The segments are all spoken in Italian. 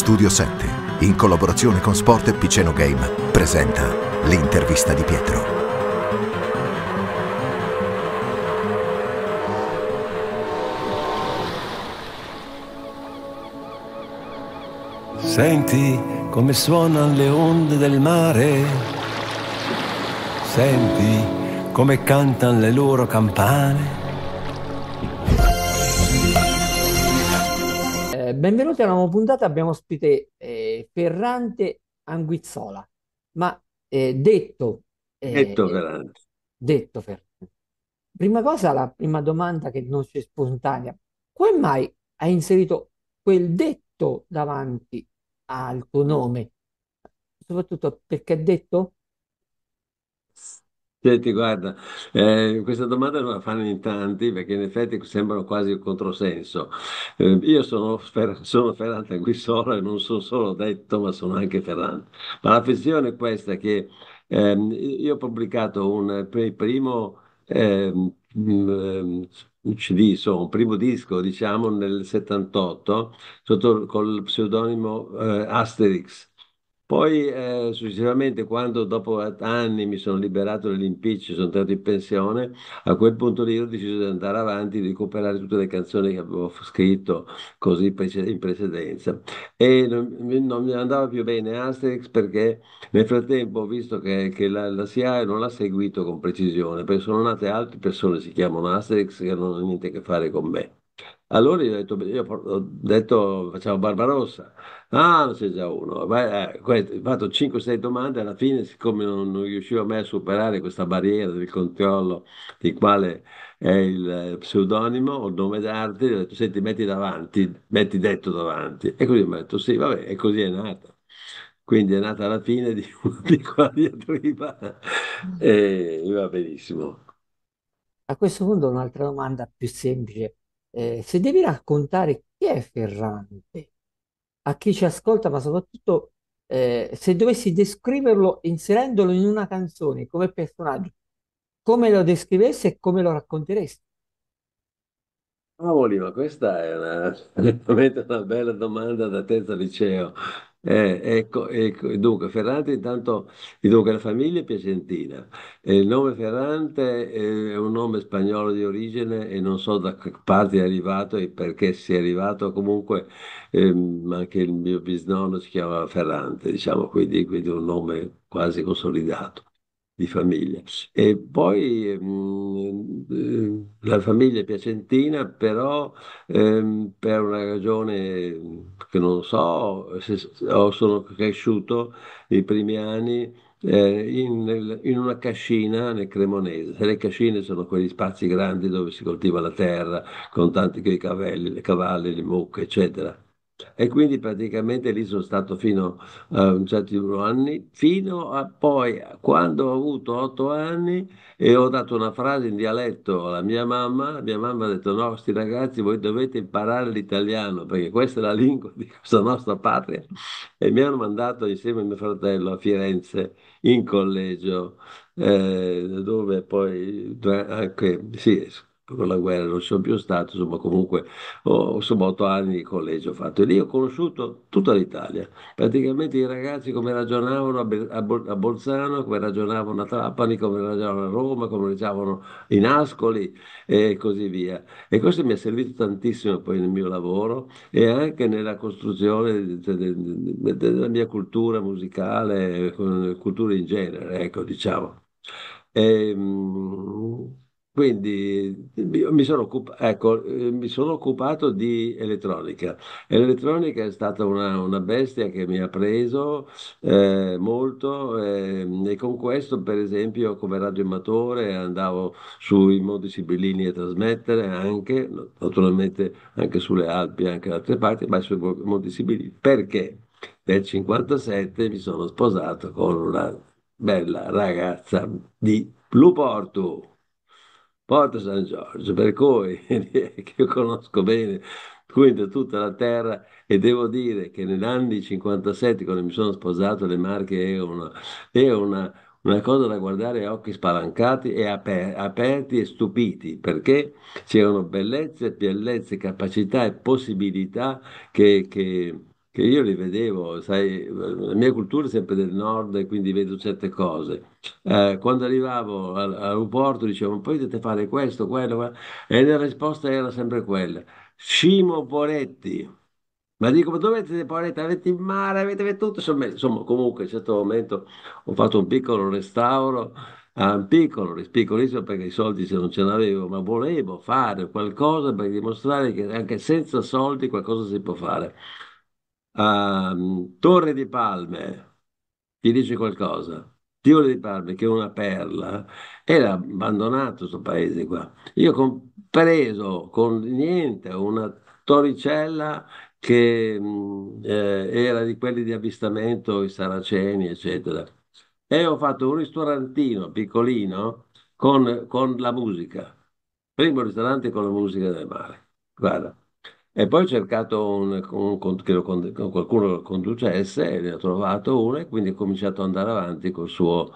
Studio 7, in collaborazione con Sport e Piceno Game, presenta l'intervista di Pietro. Senti come suonano le onde del mare, senti come cantano le loro campane benvenuti alla nuova puntata. Abbiamo ospite eh, Ferrante Anguizzola, ma eh, detto, eh, detto, Ferrante. detto Ferrante. Prima cosa, la prima domanda che non c'è spontanea. Come mai hai inserito quel detto davanti al tuo nome? Soprattutto perché detto? Senti, guarda, eh, questa domanda non la fanno in tanti perché in effetti sembrano quasi un controsenso. Eh, io sono, fer- sono Ferrante Anguissola e non sono solo detto, ma sono anche Ferrante. Ma la questione è questa che ehm, io ho pubblicato un primo ehm, mm, ehm un CD, insomma, un primo disco, diciamo, nel 78, sotto, col pseudonimo eh, Asterix poi eh, successivamente, quando dopo anni mi sono liberato dall'impiccio, sono andato in pensione, a quel punto lì ho deciso di andare avanti, di recuperare tutte le canzoni che avevo scritto così prece- in precedenza. E non, non mi andava più bene Asterix perché nel frattempo ho visto che, che la, la SIAE non l'ha seguito con precisione, perché sono nate altre persone si chiamano Asterix che non hanno niente a che fare con me. Allora gli ho detto, io ho detto facciamo Barbarossa, ah non c'è già uno, Beh, eh, questo, ho fatto 5-6 domande, alla fine siccome non, non riuscivo mai a superare questa barriera del controllo di quale è il eh, pseudonimo o il nome d'arte, ho detto senti metti davanti, metti detto davanti e così mi ha detto sì vabbè e così è nata quindi è nata la fine di, di quella diatriba e va benissimo. A questo punto un'altra domanda più semplice eh, se devi raccontare chi è Ferrante a chi ci ascolta, ma soprattutto eh, se dovessi descriverlo inserendolo in una canzone come personaggio, come lo descrivessi e come lo racconteresti? Cavoli, ah, ma questa è una, una bella domanda da terza liceo. Eh, ecco, ecco, dunque, Ferrante intanto, dunque, la famiglia è piacentina. Eh, il nome Ferrante eh, è un nome spagnolo di origine e non so da che parte è arrivato e perché sia arrivato, comunque ehm, anche il mio bisnonno si chiamava Ferrante, diciamo, quindi, quindi un nome quasi consolidato di famiglia. E poi mh, mm, eh, la famiglia piacentina, però ehm, per una ragione che non so, se, o sono cresciuto i primi anni. Eh, in, in, una cascina nel Cremonese. le cascine sono quegli spazi grandi dove si coltiva la terra con tanti quei cavalli, le cavalli, le mucche, eccetera. E quindi praticamente lì sono stato fino a un certo anni, fino a poi quando ho avuto otto anni e ho dato una frase in dialetto alla mia mamma, mia mamma ha detto no, questi ragazzi voi dovete imparare l'italiano perché questa è la lingua di questa nostra patria e mi hanno mandato insieme a mio fratello a Firenze in collegio eh, dove poi anche sì, con la guerra non sono più stato, insomma comunque ho, insomma, otto anni di collegio ho fatto e lì ho conosciuto tutta l'Italia, praticamente i ragazzi come ragionavano a, a Bolzano, come ragionavano a Trapani, come ragionavano a Roma, come ragionavano in Ascoli e così via. E questo mi ha servito tantissimo poi nel mio lavoro e anche nella costruzione della mia cultura musicale, cultura in genere, ecco diciamo. E, ehm, quindi mi sono, occupato, ecco, eh, mi sono occupato di elettronica. L'elettronica è stata una, una bestia che mi ha preso eh, molto eh, e con questo, per esempio, come radioamatore andavo sui Monti Sibillini a trasmettere anche, naturalmente anche sulle Alpi, anche da altre parti, ma sui Monti Sibillini. Perché? Nel 57 mi sono sposato con una bella ragazza di Luporto. Porto San Giorgio, per cui che io conosco bene quindi tutta la terra e devo dire che negli anni 57 quando mi sono sposato le Marche è una, è una, una cosa da guardare a occhi spalancati e aper, aperti e stupiti perché c'erano bellezze, bellezze, capacità e possibilità che, che che io li vedevo, sai, la mia cultura è sempre del nord e quindi vedo certe cose. Eh, quando arrivavo all'aeroporto dicevo, potete fare questo, quello, quello, e la risposta era sempre quella, scimo poretti. Ma dico, ma dove siete poretti? Avete in mare, avete veduto? Insomma, comunque, a un certo momento ho fatto un piccolo restauro, eh, un piccolo, piccolissimo perché i soldi se non ce l'avevo, ma volevo fare qualcosa per dimostrare che anche senza soldi qualcosa si può fare. Ehm, Torre di Palme, ti dice qualcosa? Torre di Palme, che è una perla, eh, era abbandonato questo paese qua. Io ho preso con niente una torricella che mh, mm, eh, era di quelli di avvistamento, i saraceni, eccetera. E ho fatto un ristorantino piccolino con, con la musica. Primo ristorante con la musica del mare. Guarda, e poi ho cercato un, un, che lo, qualcuno lo conducesse e ne ho trovato uno e quindi ho cominciato ad andare avanti col suo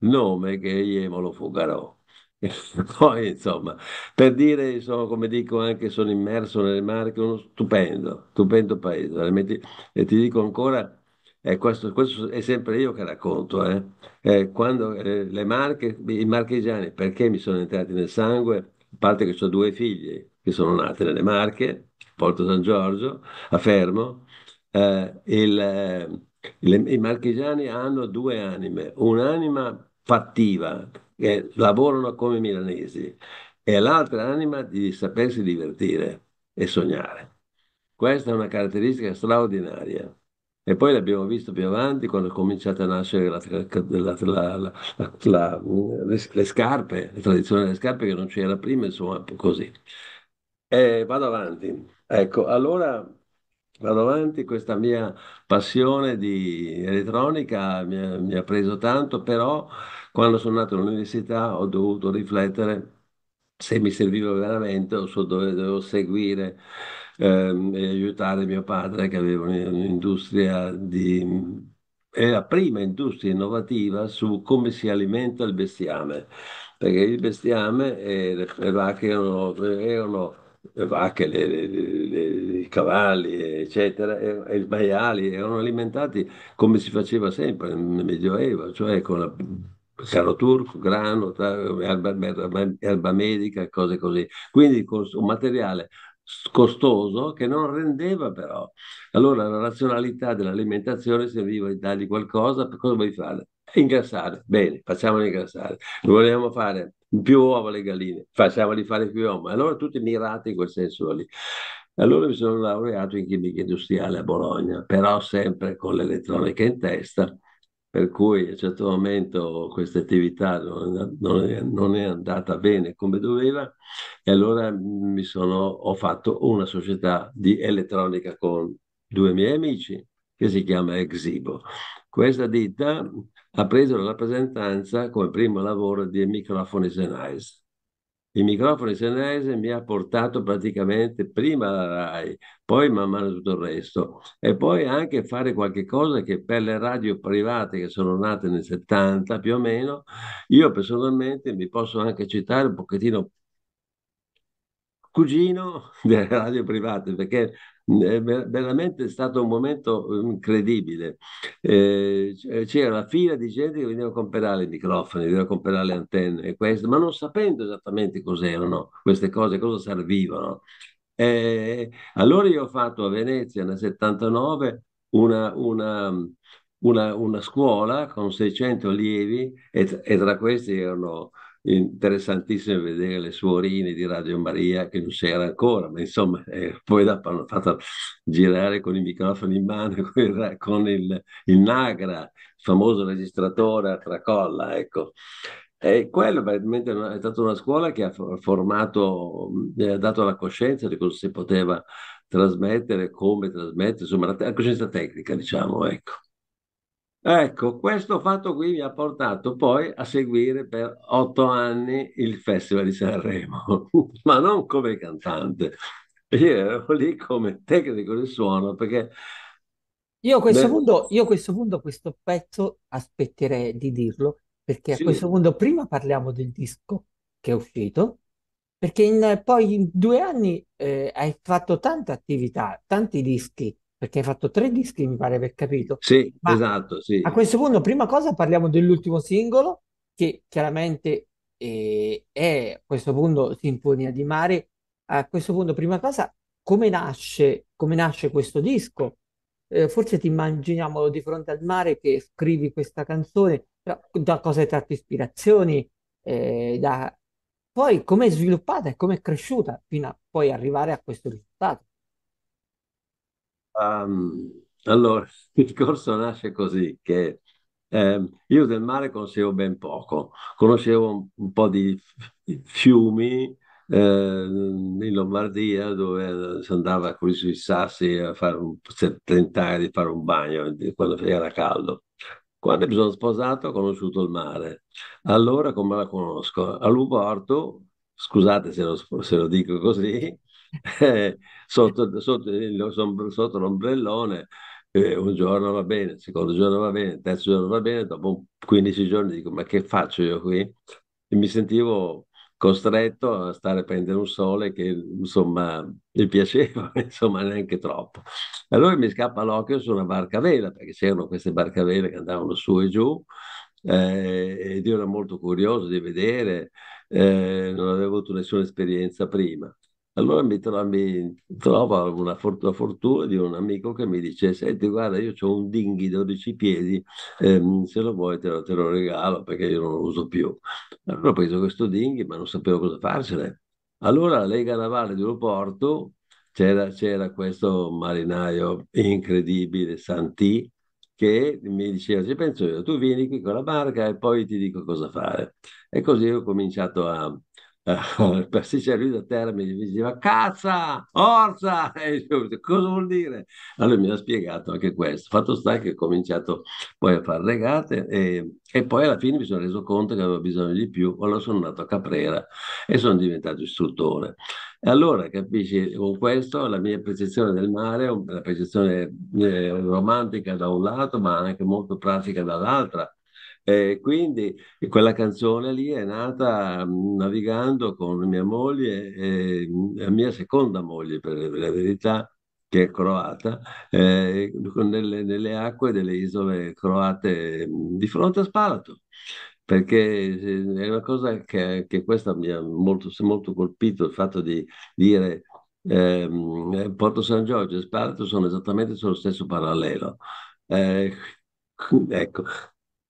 nome che è Jemolo Fugarò. Poi, insomma, per dire, insomma, come dico anche, sono immerso nelle Marche, uno stupendo, stupendo paese. E ti dico ancora, eh, questo, questo, è sempre io che racconto, eh. Eh, quando eh, le Marche, i marchigiani, perché mi sono entrati nel sangue? A parte che ho due figlie che sono nate nelle Marche, Porto San Giorgio, a Fermo, eh, il, il, eh, i marchigiani hanno due anime, un'anima fattiva, che lavorano come milanesi, e l'altra anima di sapersi divertire e sognare. Questa è una caratteristica straordinaria. E poi l'abbiamo visto più avanti quando è cominciata a nascere la, la, la, le, le, scarpe, la tradizione delle scarpe che non c'era prima, insomma, così. E eh, vado avanti. Ecco, allora vado avanti, questa mia passione di elettronica mi ha, mi ha preso tanto, però quando sono nato all'università ho dovuto riflettere se mi serviva veramente o se dovevo seguire ehm, e aiutare mio padre che aveva un'industria di... è la prima industria innovativa su come si alimenta il bestiame perché il bestiame e le vacche erano, erano le vacche, i cavalli, eccetera, e, e i maiali erano alimentati come si faceva sempre nel Medioevo, cioè con la, caro turco, grano, erba, erba- erba medica, cose così. Quindi cos- un materiale costoso che non rendeva però. Allora la razionalità dell'alimentazione serviva a dargli qualcosa, per cosa vuoi fare? Ingrassare, bene, facciamole ingrassare. Vogliamo fare più uova le galline, facciamoli fare più uova. Allora tutti mirati in quel senso lì. Allora mi sono laureato in chimica industriale a Bologna, però sempre con l'elettronica in testa, per cui a un certo momento questa attività non, non, non è, andata bene come doveva e allora sono, ho fatto una società di elettronica con due miei amici che si chiama Exibo. Questa ditta ha preso la rappresentanza come primo lavoro di microfoni senese. I microfoni senese mi ha portato praticamente prima alla RAI, poi man mano tutto il resto e poi anche fare qualche cosa che per le radio private che sono nate nel 70 più o meno, io personalmente mi posso anche citare un pochettino cugino delle radio private perché è veramente stato un momento eh, incredibile. Eh, c'era la fila di gente che veniva a comprare i microfoni, veniva a comprare le antenne, questo, ma non sapendo esattamente cos'erano queste cose, cosa servivano. Eh, allora io ho fatto a Venezia nel 79 una, una, una, una scuola con 600 allievi e, e tra questi erano interessantissimo vedere le suorine di Radio Maria che non c'era ancora, ma insomma eh, poi dopo hanno fatto girare con i microfoni in mano, con il, il, Nagra, il famoso registratore a tracolla, ecco. E quello è stata una scuola che ha formato, eh, ha dato la coscienza di cosa si poteva trasmettere, come trasmettere, insomma la, la coscienza tecnica, diciamo, ecco. Ecco, questo fatto qui mi ha portato poi a seguire per otto anni il Festival di Sanremo, ma non come cantante. Io ero lì come tecnico del suono perché... Io a questo, Beh, punto, io a questo punto questo pezzo aspetterei di dirlo, perché a questo punto prima parliamo del disco che è uscito, perché in, poi in due anni eh, hai fatto tanta attività, tanti dischi, perché hai fatto tre dischi, mi pare aver capito. Sì, Ma esatto, sì. A questo punto, prima cosa, parliamo dell'ultimo singolo, che chiaramente eh, è a questo punto Sinfonia di Mare. A questo punto, prima cosa, come nasce, come nasce questo disco? Eh, forse ti immaginiamo di fronte al mare che scrivi questa canzone, da, da cosa hai tratto ispirazioni, eh, da... poi come è sviluppata e come è cresciuta fino a poi arrivare a questo risultato. Um, allora, il discorso nasce così che eh, io del mare conoscevo ben poco, conoscevo un, un po' di fiumi eh, in Lombardia dove si andava con i sassi a fare un, tentare di fare un bagno quando era caldo. Quando mi sono sposato ho conosciuto il mare. Allora come la conosco? A Luporto, scusate se lo, se lo dico così, sotto, sotto, sotto l'ombrellone, eh, un giorno va bene, il secondo giorno va bene, il terzo giorno va bene, dopo 15 giorni dico ma che faccio io qui? E mi sentivo costretto a stare a prendere un sole che insomma mi piaceva, insomma neanche troppo. Allora mi scappa l'occhio su una barca a vela, perché c'erano queste barca a vela che andavano su e giù, eh, ed io ero molto curioso di vedere, eh, non avevo avuto nessuna esperienza prima. Allora mi, tro- mi trovo una fort- la fortuna di un amico che mi dice: Senti, guarda, io ho un dinghy 12 piedi, ehm, se lo vuoi te lo, te lo, regalo perché io non lo uso più. Allora ho preso questo dinghy, ma non sapevo cosa farcene Allora, la Lega Navale di Oporto c'era, c'era questo marinaio incredibile, Santì che mi diceva, ci penso io, tu vieni qui con la barca e poi ti dico cosa fare. E così ho cominciato a, eh, il lui da Termini mi diceva cazza, orza, e io, cosa vuol dire? Allora mi ha spiegato anche questo. Fatto sta che ho cominciato poi a fare regate e, e, poi alla fine mi sono reso conto che avevo bisogno di più, allora sono andato a Caprera e sono diventato istruttore. E allora capisci, con questo la mia percezione del mare, la percezione eh, romantica da un lato, ma anche molto pratica dall'altra, e quindi quella canzone lì è nata mm, navigando con mia moglie e mm, la mia seconda moglie, per la verità, che è croata, eh, nelle, nelle, acque delle isole croate mm, di fronte a Spalato. Perché eh, è una cosa che, che questa mi ha molto, molto colpito, il fatto di dire ehm, eh, Porto San Giorgio e Spalato sono esattamente sullo stesso parallelo. Eh, ecco,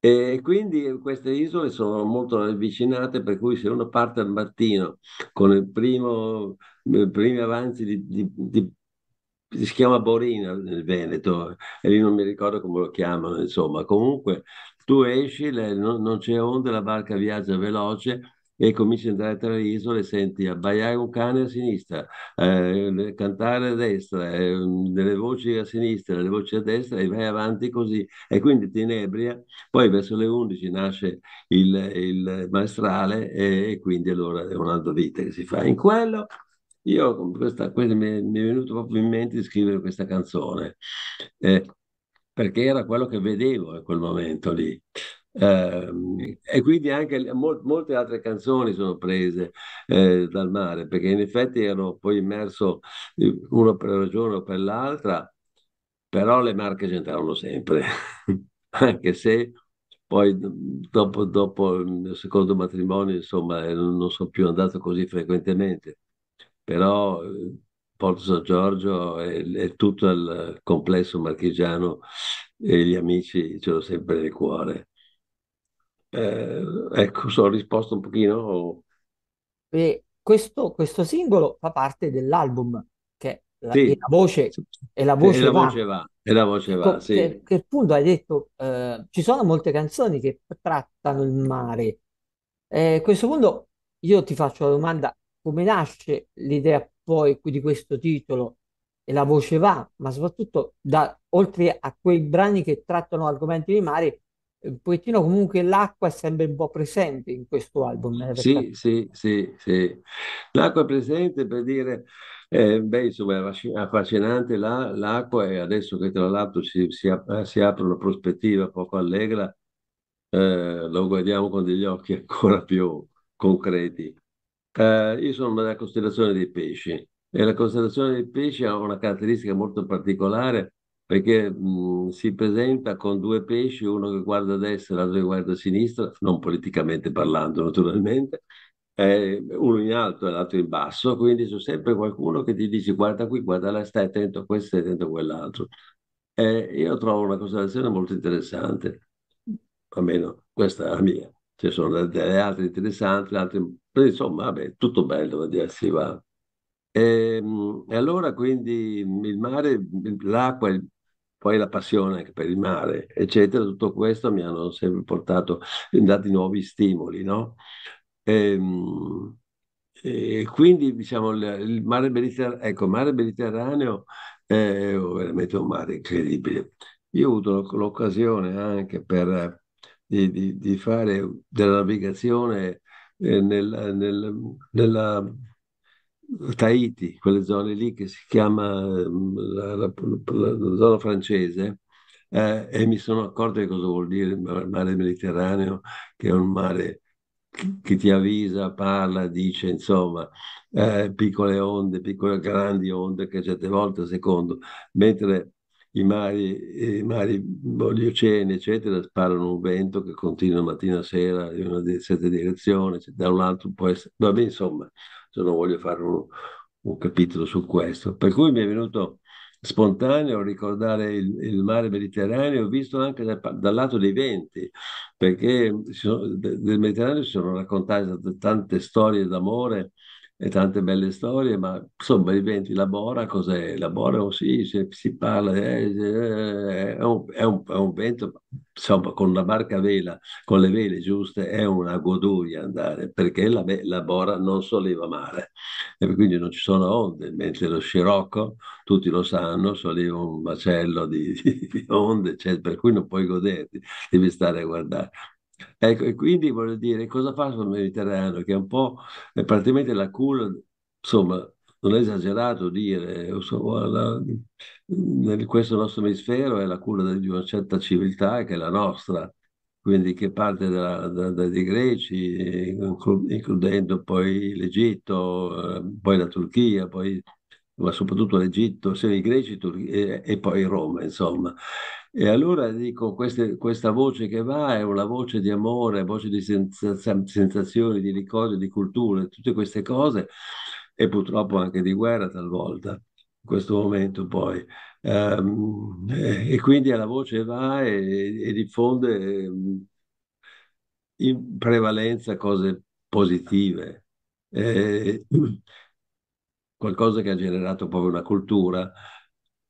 e quindi queste isole sono molto avvicinate, per cui se uno parte al mattino con il primo, i primi avanzi di, di, di si chiama Borina nel Veneto, e lì non mi ricordo come lo chiamano, insomma, comunque tu esci, le, non, non c'è onde, la barca viaggia veloce e cominci ad andare tra le isole, e senti abbaiare un cane a sinistra, eh, cantare a destra, eh, delle voci a sinistra, delle voci a destra e vai avanti così. E quindi ti inebria, poi verso le 11 nasce il, il maestrale e, e quindi allora è un'altra vita che si fa. In quello io questa, questa, mi, mi, è venuto proprio in mente di scrivere questa canzone, eh, perché era quello che vedevo in quel momento lì. Eh, e quindi anche mol- molte altre canzoni sono prese eh, dal mare, perché in effetti erano poi immerso eh, uno per una ragione o per l'altra, però le marche c'entravano sempre, anche se poi mm, dopo, dopo, mm, il mio secondo matrimonio, insomma, eh, non sono più andato così frequentemente, però eh, Porto San Giorgio e, e tutto il complesso marchigiano e gli amici ce l'ho sempre nel cuore. Eh, ecco, sono risposto un pochino. E questo, questo singolo fa parte dell'album che la, sì. e la voce, e la voce, e la va. voce va. E la voce va, ecco, sì. Che, che appunto hai detto, eh, ci sono molte canzoni che trattano il mare. Eh, a questo punto io ti faccio la domanda, come nasce l'idea poi di questo titolo e la voce va, ma soprattutto da, oltre a quei brani che trattano argomenti di mare, un pochettino comunque l'acqua è sempre un po' presente in questo album. Eh, sì, sì, sì, sì, L'acqua è presente per dire, eh, beh, insomma, è affascinante la, l'acqua e adesso che tra l'altro si, si, eh, si apre una prospettiva poco allegra, eh, lo guardiamo con degli occhi ancora più concreti. Eh, io sono della costellazione dei pesci e la costellazione dei pesci ha una caratteristica molto particolare perché mh, mm, si presenta con due pesci, uno che guarda a destra e l'altro che guarda a sinistra, non politicamente parlando naturalmente, eh, uno in alto e l'altro in basso, quindi c'è sempre qualcuno che ti dice guarda qui, guarda là, stai attento a questo, stai attento a quell'altro. Eh, io trovo una considerazione molto interessante, almeno questa è la mia. Ci sono delle altre interessanti, altre... insomma, vabbè, tutto bello a dire si va. Ehm, e, allora quindi il mare, l'acqua, poi la passione per il mare, eccetera, tutto questo mi hanno sempre portato, dati nuovi stimoli, no? E, ehm, e quindi diciamo il mare Mediterraneo, ecco, il mare Mediterraneo è veramente un mare incredibile. Io ho avuto l'occasione anche per, di, di, di fare della navigazione eh, nel, nel, nella Tahiti, quelle zone lì che si chiama mm, la, la, la zona francese, eh, e mi sono accorto di cosa vuol dire il mare Mediterraneo, che è un mare che ti avvisa, parla, dice, insomma, eh, piccole onde, piccole grandi onde che certe volte a secondo, mentre i mari, i mari, boh, gli oceani, eccetera, sparano un vento che continua mattina a sera in una di sette direzioni, da un altro può essere, vabbè, insomma, se non voglio fare un, un capitolo su questo. Per cui mi è venuto spontaneo ricordare il, il, mare Mediterraneo, visto anche da, dal lato dei venti, perché sono, del Mediterraneo si sono raccontate tante storie d'amore e tante belle storie, ma insomma diventi la Bora, cos'è? La Bora oh, sì, si, si parla, eh, eh, è, un, è, un, è, un, vento, insomma con una barca a vela, con le vele giuste, è una goduria andare, perché la, la Bora non solleva mare, e quindi non ci sono onde, mentre lo scirocco, tutti lo sanno, solleva un macello di, di, onde, cioè, per cui non puoi goderti, devi stare a guardare. Ecco, e quindi voglio dire, cosa fa sul Mediterraneo? Che è un po' è praticamente la culla, insomma, non è esagerato dire, insomma, la, nel, questo nostro emisfero è la culla di una certa civiltà che è la nostra, quindi che parte dai greci, includendo poi l'Egitto, eh, poi la Turchia, poi, ma soprattutto l'Egitto, sia i greci e, e poi Roma, insomma. E allora dico, queste, questa voce che va è una voce di amore, voce di senza, sensazioni, di ricordi, di culture, tutte queste cose, e purtroppo anche di guerra talvolta, in questo momento poi. Um, ehm, e, e, quindi la voce va e, e diffonde ehm, in prevalenza cose positive. Eh, qualcosa che ha generato poi una cultura,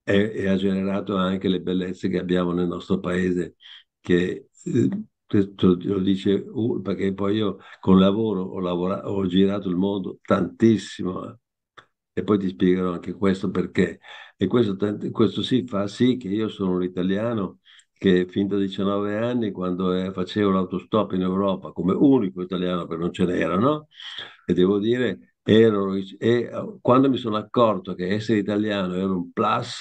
e, e ha generato anche le bellezze che abbiamo nel nostro paese, che eh, questo lo dice uh, perché poi io con lavoro ho, lavorato, ho girato il mondo tantissimo eh, e poi ti spiegherò anche questo perché. E questo, questo sì fa sì che io sono un italiano che fin da 19 anni, quando eh, facevo l'autostop in Europa, come unico italiano che non ce n'erano, e devo dire Ero, e eh, quando mi sono accorto che essere italiano era un plus,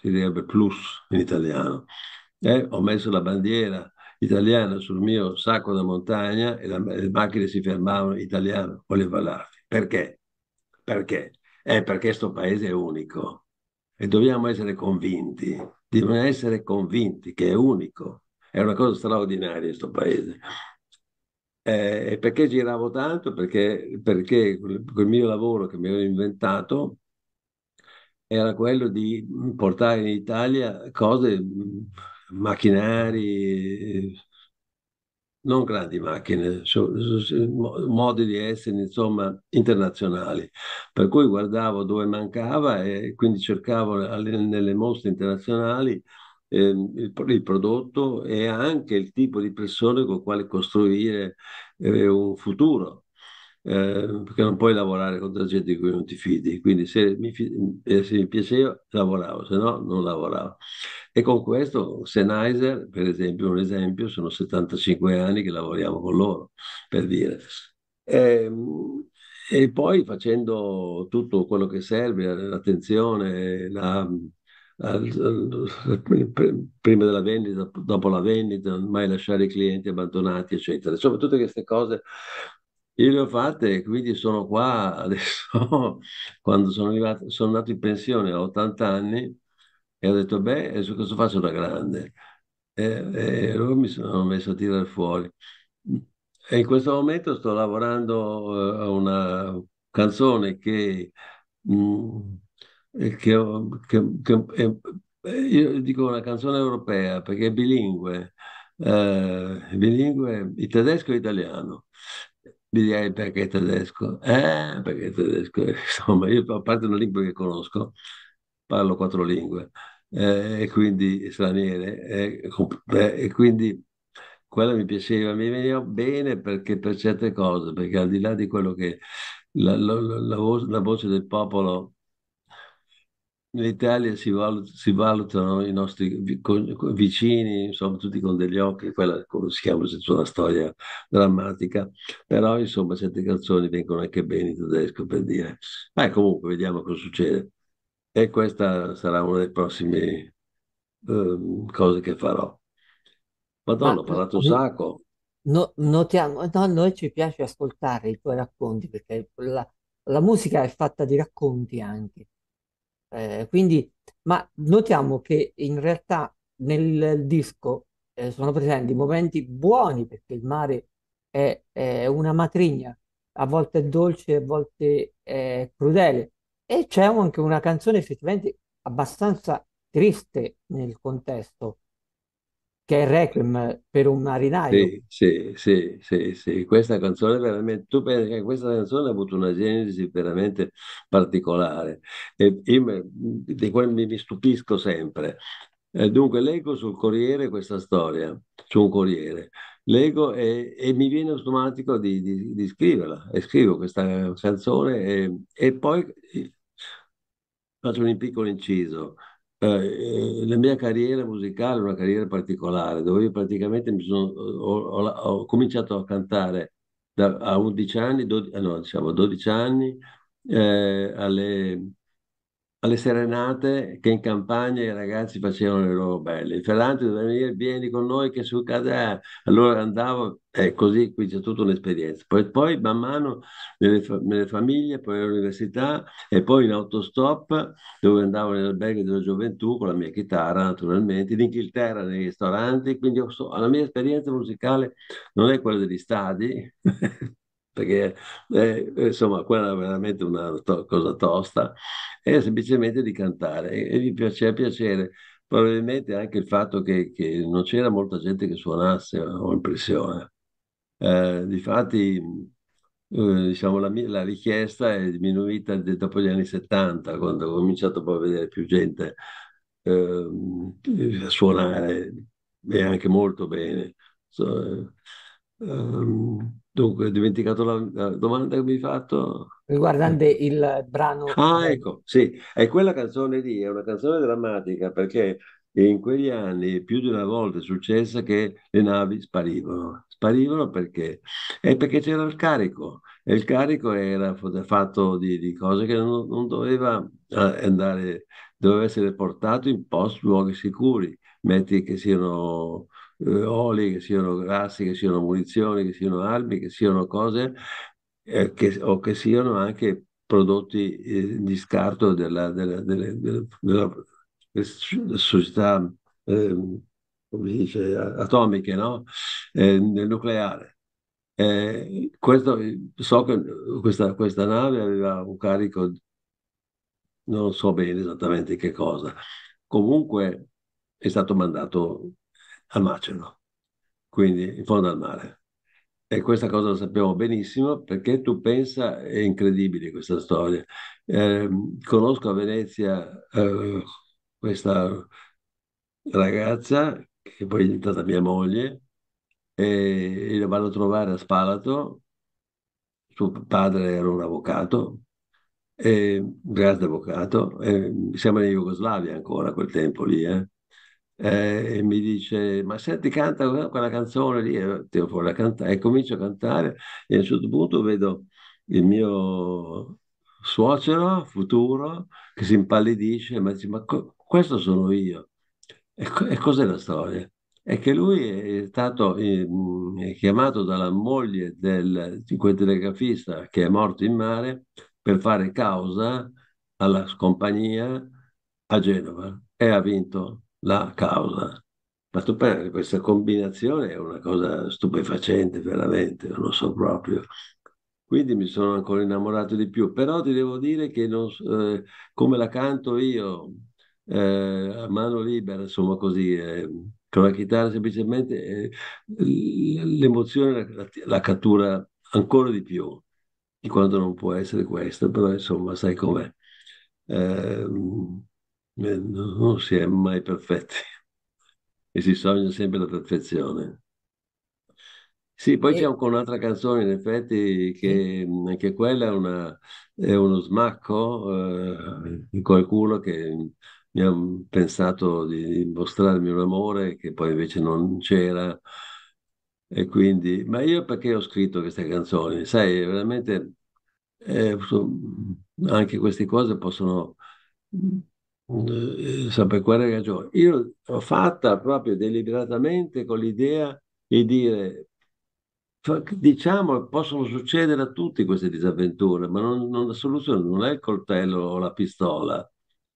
si direbbe plus in italiano, eh, ho messo la bandiera italiana sul mio sacco da montagna e la, le macchine si fermavano italiano, voleva l'arte. Perché? Perché? È eh, perché questo paese è unico e dobbiamo essere convinti, dobbiamo essere convinti che è unico. È una cosa straordinaria questo paese. Eh, perché giravo tanto? Perché, perché quel mio lavoro che mi avevo inventato era quello di portare in Italia cose, mm, macchinari, eh, non grandi macchine, modi di essere insomma internazionali. Per cui guardavo dove mancava e quindi cercavo nelle mostre internazionali eh, il, il, prodotto e anche il tipo di persone con quale costruire eh, un futuro. Eh, perché non puoi lavorare con la gente di cui non ti fidi, quindi se mi, eh, se mi piaceva lavoravo, se no non lavoravo. E con questo Sennheiser, per esempio, un esempio, sono 75 anni che lavoriamo con loro, per dire. E, ehm, e poi facendo tutto quello che serve, l'attenzione, la, prima della vendita, dopo la vendita, mai lasciare i clienti abbandonati, eccetera. Insomma, tutte queste cose io le ho fatte e quindi sono qua adesso, quando sono arrivato, sono andato in pensione a 80 anni e ho detto, beh, adesso cosa faccio da grande? E, e allora mi sono messo a tirare fuori. E in questo momento sto lavorando eh, a una canzone che... Mh, mm, eh, che, che, che io dico una canzone europea perché è bilingue, eh, bilingue il tedesco e l'italiano. Mi direi perché tedesco? Eh, perché tedesco, insomma, io a parte una lingua che conosco, parlo quattro lingue, eh, e quindi straniere, e quindi quella mi piaceva, mi veniva bene perché per certe cose, perché al di là di quello che la, la, la, voce, la voce, del popolo in Italia si, valut- si valutano i nostri vicini, insomma, tutti con degli occhi, quella come si chiama se c'è una storia drammatica, però insomma certe canzoni vengono anche bene in tedesco per dire. Ma eh, comunque vediamo cosa succede. E questa sarà una delle prossime ehm, cose che farò. Madonna, Ma ho parlato un sacco. no- notiamo, no, a noi ci piace ascoltare i tuoi racconti perché la, la musica è fatta di racconti anche. Eh, quindi, ma notiamo che in realtà nel disco eh, sono presenti momenti buoni perché il mare è, è, una matrigna, a volte è dolce, a volte è crudele. E c'è anche una canzone effettivamente abbastanza triste nel contesto, che è Requiem per un marinaio. Sì, sì, sì, sì, sì. Questa canzone veramente, tu pensi che questa canzone ha avuto una genesi veramente particolare e io, di quel mi, mi stupisco sempre. Eh, dunque, leggo sul Corriere questa storia, su un Corriere, leggo e, e mi viene automatico di, di, di, scriverla e scrivo questa canzone e, e poi eh, faccio un piccolo inciso. Eh, eh, la mia carriera musicale è una carriera particolare, dove io praticamente mi sono, ho, ho, ho cominciato a cantare da, a 11 anni, 12, eh, no, diciamo 12 anni, eh, alle, alle serenate che in campagna i ragazzi facevano le loro belle. Il Ferrante doveva dire vieni con noi che su casa. Allora andavo e eh, così qui c'è tutta un'esperienza. Poi, poi man mano nelle, nelle famiglie, poi all'università e poi in autostop dove andavo nell'albergo della gioventù con la mia chitarra naturalmente, in Inghilterra nei ristoranti. Quindi so, la mia esperienza musicale non è quella degli stadi, perché eh, insomma quella era veramente una to- cosa tosta, era semplicemente di cantare e, mi piaceva piacere. Probabilmente anche il fatto che, che, non c'era molta gente che suonasse, ho impressione. Eh, difatti, eh, diciamo, la, la, richiesta è diminuita dopo gli anni 70, quando ho cominciato poi a vedere più gente eh, suonare e anche molto bene. So, ehm, Dunque, ho dimenticato la, la domanda che mi hai fatto. Riguardante eh. il brano. Ah, ecco, sì, è quella canzone lì è una canzone drammatica perché in quegli anni più di una volta è successo che le navi sparivano. Sparivano perché? È perché c'era il carico e il carico era fatto di, di cose che non, non doveva eh, andare, doveva essere portato in posti, luoghi sicuri, metti che siano eh, oli, che siano grassi, che siano munizioni, che siano armi, che siano cose eh, che, o che siano anche prodotti eh, di scarto della, della, della, della società ehm, come si dice, atomiche, no? Eh, nel nucleare. Eh, questo, so che questa, questa nave aveva un carico non so bene esattamente che cosa. Comunque è stato mandato al macello, quindi in fondo al mare. E questa cosa la sappiamo benissimo perché tu pensa, è incredibile questa storia. Eh, conosco a Venezia eh, questa ragazza che poi è diventata mia moglie e, e la vado a trovare a Spalato. Suo padre era un avvocato, un grande avvocato, eh, siamo in Jugoslavia ancora a quel tempo lì, eh. Eh, e mi dice, ma senti, canta quella canzone lì, e tiro fuori la cantare, e comincio a cantare, e a un certo punto vedo il mio suocero futuro che si impallidisce, ma dice, ma co- questo sono io. E, co- e cos'è la storia? è che lui è stato eh, chiamato dalla moglie del, di quel telegrafista che è morto in mare per fare causa alla compagnia a Genova e ha vinto la causa. Ma tu pensi, questa combinazione è una cosa stupefacente, veramente, non lo so proprio. Quindi mi sono ancora innamorato di più, però ti devo dire che non, eh, come la canto io, eh, a mano libera, insomma così, eh, con la chitarra semplicemente, eh, l'emozione la, la cattura ancora di più di quanto non può essere questa, però insomma sai com'è. Ehm, non si è mai perfetti e si sogna sempre la perfezione. Sì, poi c'è anche un'altra canzone, in effetti, che anche quella è, una- è uno smacco eh, di qualcuno che mi ha pensato di mostrarmi un amore che poi invece non c'era. E quindi, ma io perché ho scritto queste canzoni? Sai, veramente eh, so- anche queste cose possono eh, sempre quella ragione. Io l'ho fatta proprio deliberatamente con l'idea di dire, diciamo, possono succedere a tutti queste disavventure, ma non, non, la soluzione non è il coltello o la pistola,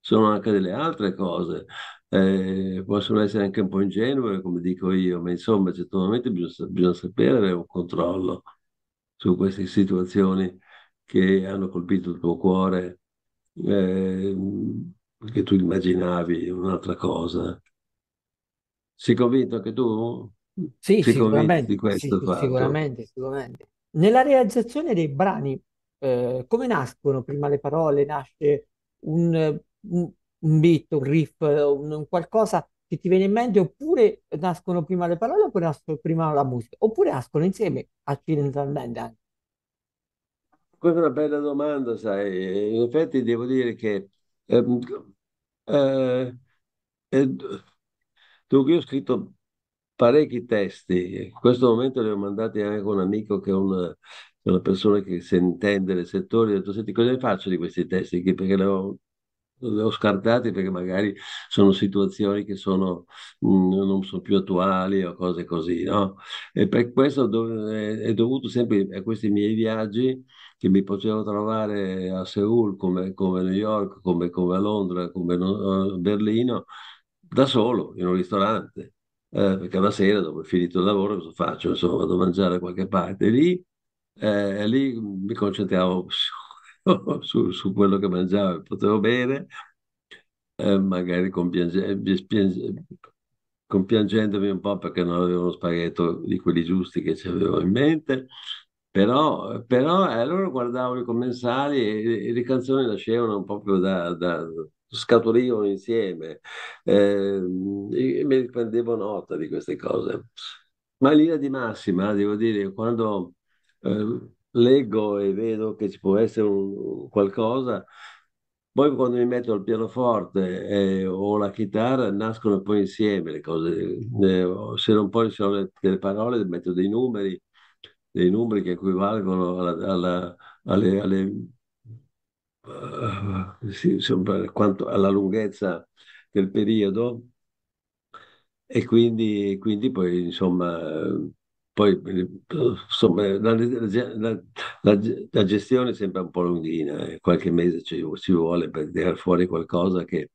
sono anche delle altre cose. Eh, possono essere anche un po' ingenue, come dico io, ma insomma, certamente bisogna, bisogna sapere avere un controllo su queste situazioni che hanno colpito il tuo cuore. Eh, perché tu immaginavi un'altra cosa. Sei convinto anche tu? Sì, Sei sicuramente, sì, sicuramente, sicuramente. Nella realizzazione dei brani, eh, come nascono prima le parole? Nasce un, un, un beat, un riff, un, un qualcosa che ti viene in mente oppure nascono prima le parole oppure nascono prima la musica oppure nascono insieme accidentalmente anche. Questa è una bella domanda, sai, in effetti devo dire che Ehm, eh, eh, dunque io ho scritto parecchi testi, in questo momento li ho mandati anche a un amico che è una, una persona che si intende nel settore, ho detto senti cosa ne faccio di questi testi, perché li ho, li ho scartati perché magari sono situazioni che sono, mh, mm, non sono più attuali o cose così, no? E per questo eh, è dovuto sempre a questi miei viaggi che mi potevo trovare a Seoul, come, come New York, come, come, a Londra, come a Berlino, da solo in un ristorante. Eh, perché la sera, dopo finito il lavoro, cosa faccio? Insomma, vado a mangiare da qualche parte. E lì, eh, lì mi concentravo su, su, su, quello che mangiavo, potevo bere, eh, magari compiange, spiange, compiangendomi un po' perché non avevo uno spaghetto di quelli giusti che ci avevo in mente, però, però eh, allora guardavo i commensali e, e le canzoni nascevano proprio da, da scaturivano insieme eh, e, mi prendevo nota di queste cose. Ma in linea di massima, eh, devo dire, quando eh, leggo e vedo che ci può essere un, qualcosa, poi quando mi metto al pianoforte eh, o la chitarra nascono poi insieme le cose, eh, se non poi ci sono le, delle parole metto dei numeri dei numeri che equivalgono alla, alla, alle, alle uh, sì, insomma, quanto, alla lunghezza del periodo e quindi, quindi poi insomma poi insomma, la, la, la, la, gestione sembra un po' lunghina, eh. qualche mese ci, ci vuole per tirare fuori qualcosa che,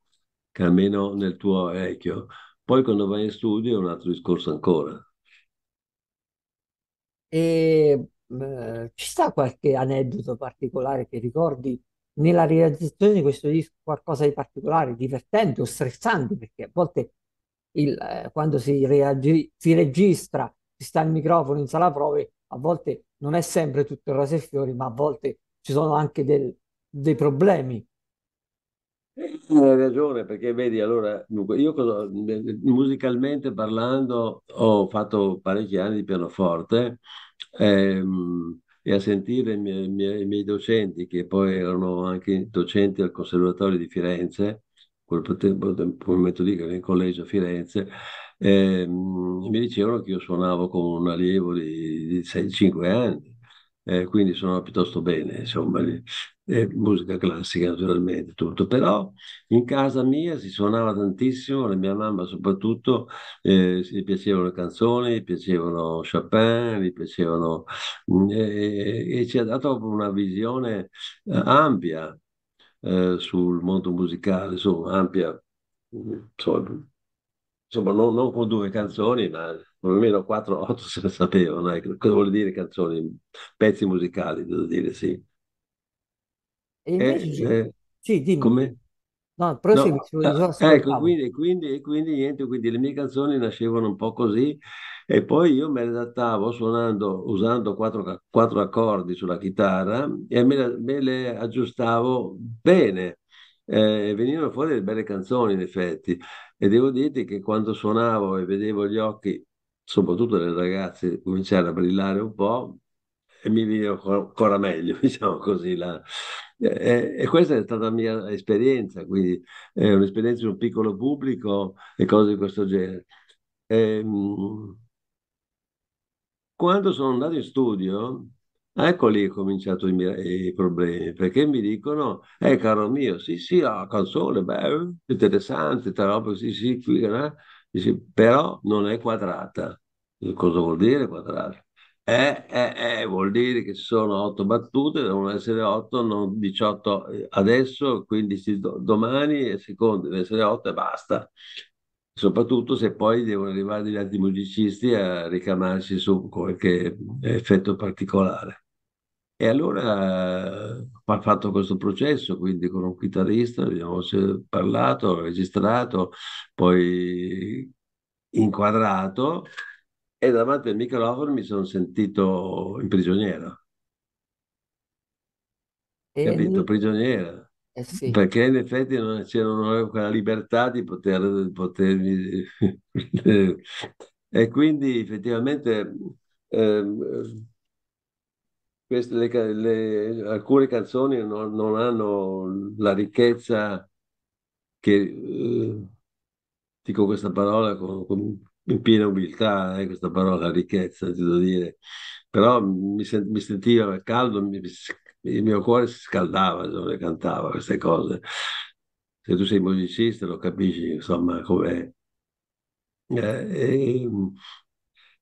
che almeno nel tuo orecchio. Poi quando vai in studio è un altro discorso ancora, e, eh, ci sta qualche aneddoto particolare che ricordi nella realizzazione di questo disco, qualcosa di particolare, divertente o stressante, perché a volte il, eh, quando si, reagi- si registra, si sta al microfono in sala prove, a volte non è sempre tutto rose e fiori, ma a volte ci sono anche del, dei problemi hai ragione, perché vedi, allora, dunque, io cosa- musicalmente parlando ho fatto parecchi anni di pianoforte ehm, e a sentire i miei, miei- i miei docenti, che poi erano anche docenti al Conservatorio di Firenze, quel pote- quel momento lì che in collegio a Firenze, ehm, mi dicevano che io suonavo come un allievo di, di 6-5 anni eh, quindi suonava piuttosto bene, insomma, eh, musica classica naturalmente, tutto. Però in casa mia si suonava tantissimo, la mia mamma soprattutto, eh, gli piacevano le canzoni, piacevano Chopin, gli piacevano... Eh, e ci ha dato una visione eh, ampia eh, sul mondo musicale, insomma, ampia, mm, insomma, insomma non, non con due canzoni, ma almeno 4-8 se ne sapevano. Ecco. Cosa vuol dire canzoni? Pezzi musicali, devo dire, sì. E invece, eh, eh sì, dimmi. Come? No, prosegui, no, ah, ecco, quindi, quindi, quindi, niente, quindi le mie canzoni nascevano un po' così e poi io me le adattavo suonando, usando quattro, quattro accordi sulla chitarra e me le, me le aggiustavo bene. Eh, venivano fuori delle belle canzoni in effetti e devo dirti che quando suonavo e vedevo gli occhi soprattutto le ragazze, cominciare a brillare un po' e mi vedevo ancora meglio, diciamo così. La... E, e, questa è stata la mia esperienza, quindi è un'esperienza di un piccolo pubblico e cose di questo genere. E, ehm, quando sono andato in studio, ecco lì ho cominciato i, miei, i problemi, perché mi dicono, eh caro mio, sì sì, la canzone, beh, interessante, roba, sì sì, qui, eh, Dice, però non è quadrata. Cosa vuol dire quadrata? Eh, eh, eh, vuol dire che sono otto battute, devono essere otto, non 18 eh, adesso, 15 do- domani e secondo deve essere otto e basta. Soprattutto se poi devono arrivare gli altri musicisti a ricamarsi su qualche effetto particolare. E allora ha fatto questo processo, quindi con un chitarrista abbiamo parlato, registrato, poi inquadrato e davanti al microfono mi sono sentito in prigioniera. E... Capito? Prigioniera. Eh sì. Perché in effetti non c'era quella libertà di poter, potermi... e quindi effettivamente... Eh, queste, le, le, alcune canzoni non, non, hanno la ricchezza che, eh, dico questa parola con, con, in piena umiltà, eh, questa parola ricchezza, ti devo dire, però mi, sen, mi sentiva caldo, mi, il mio cuore si scaldava insomma, cantava queste cose. Se tu sei musicista lo capisci, insomma, com'è. Eh,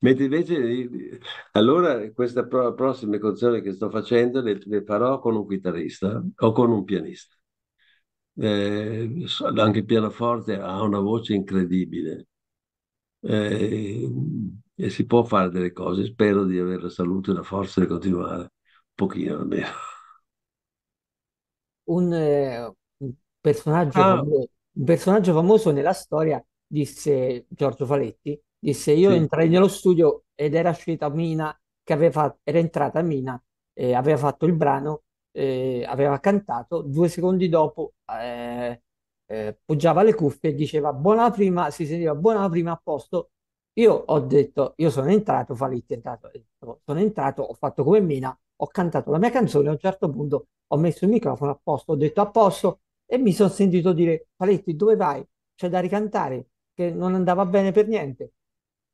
Mentre invece, allora, questa pro- prossima canzone che sto facendo le, le, farò con un chitarrista o con un pianista. Eh, anche il pianoforte ha una voce incredibile eh, e si può fare delle cose. Spero di avere la salute e la forza di continuare, un pochino almeno. Un, eh, un ah. un personaggio famoso nella storia, disse Giorgio Faletti, Disse, io entrai nello studio ed era uscita Mina, che aveva, era entrata Mina, eh, aveva fatto il brano, eh, aveva cantato, due secondi dopo eh, eh, poggiava le cuffie e diceva buona prima, si sentiva buona prima a posto. Io ho detto, io sono entrato, Falitti è sono entrato, ho fatto come Mina, ho cantato la mia canzone, a un certo punto ho messo il microfono a posto, ho detto a posto e mi sono sentito dire Paletti dove vai? C'è da ricantare, che non andava bene per niente.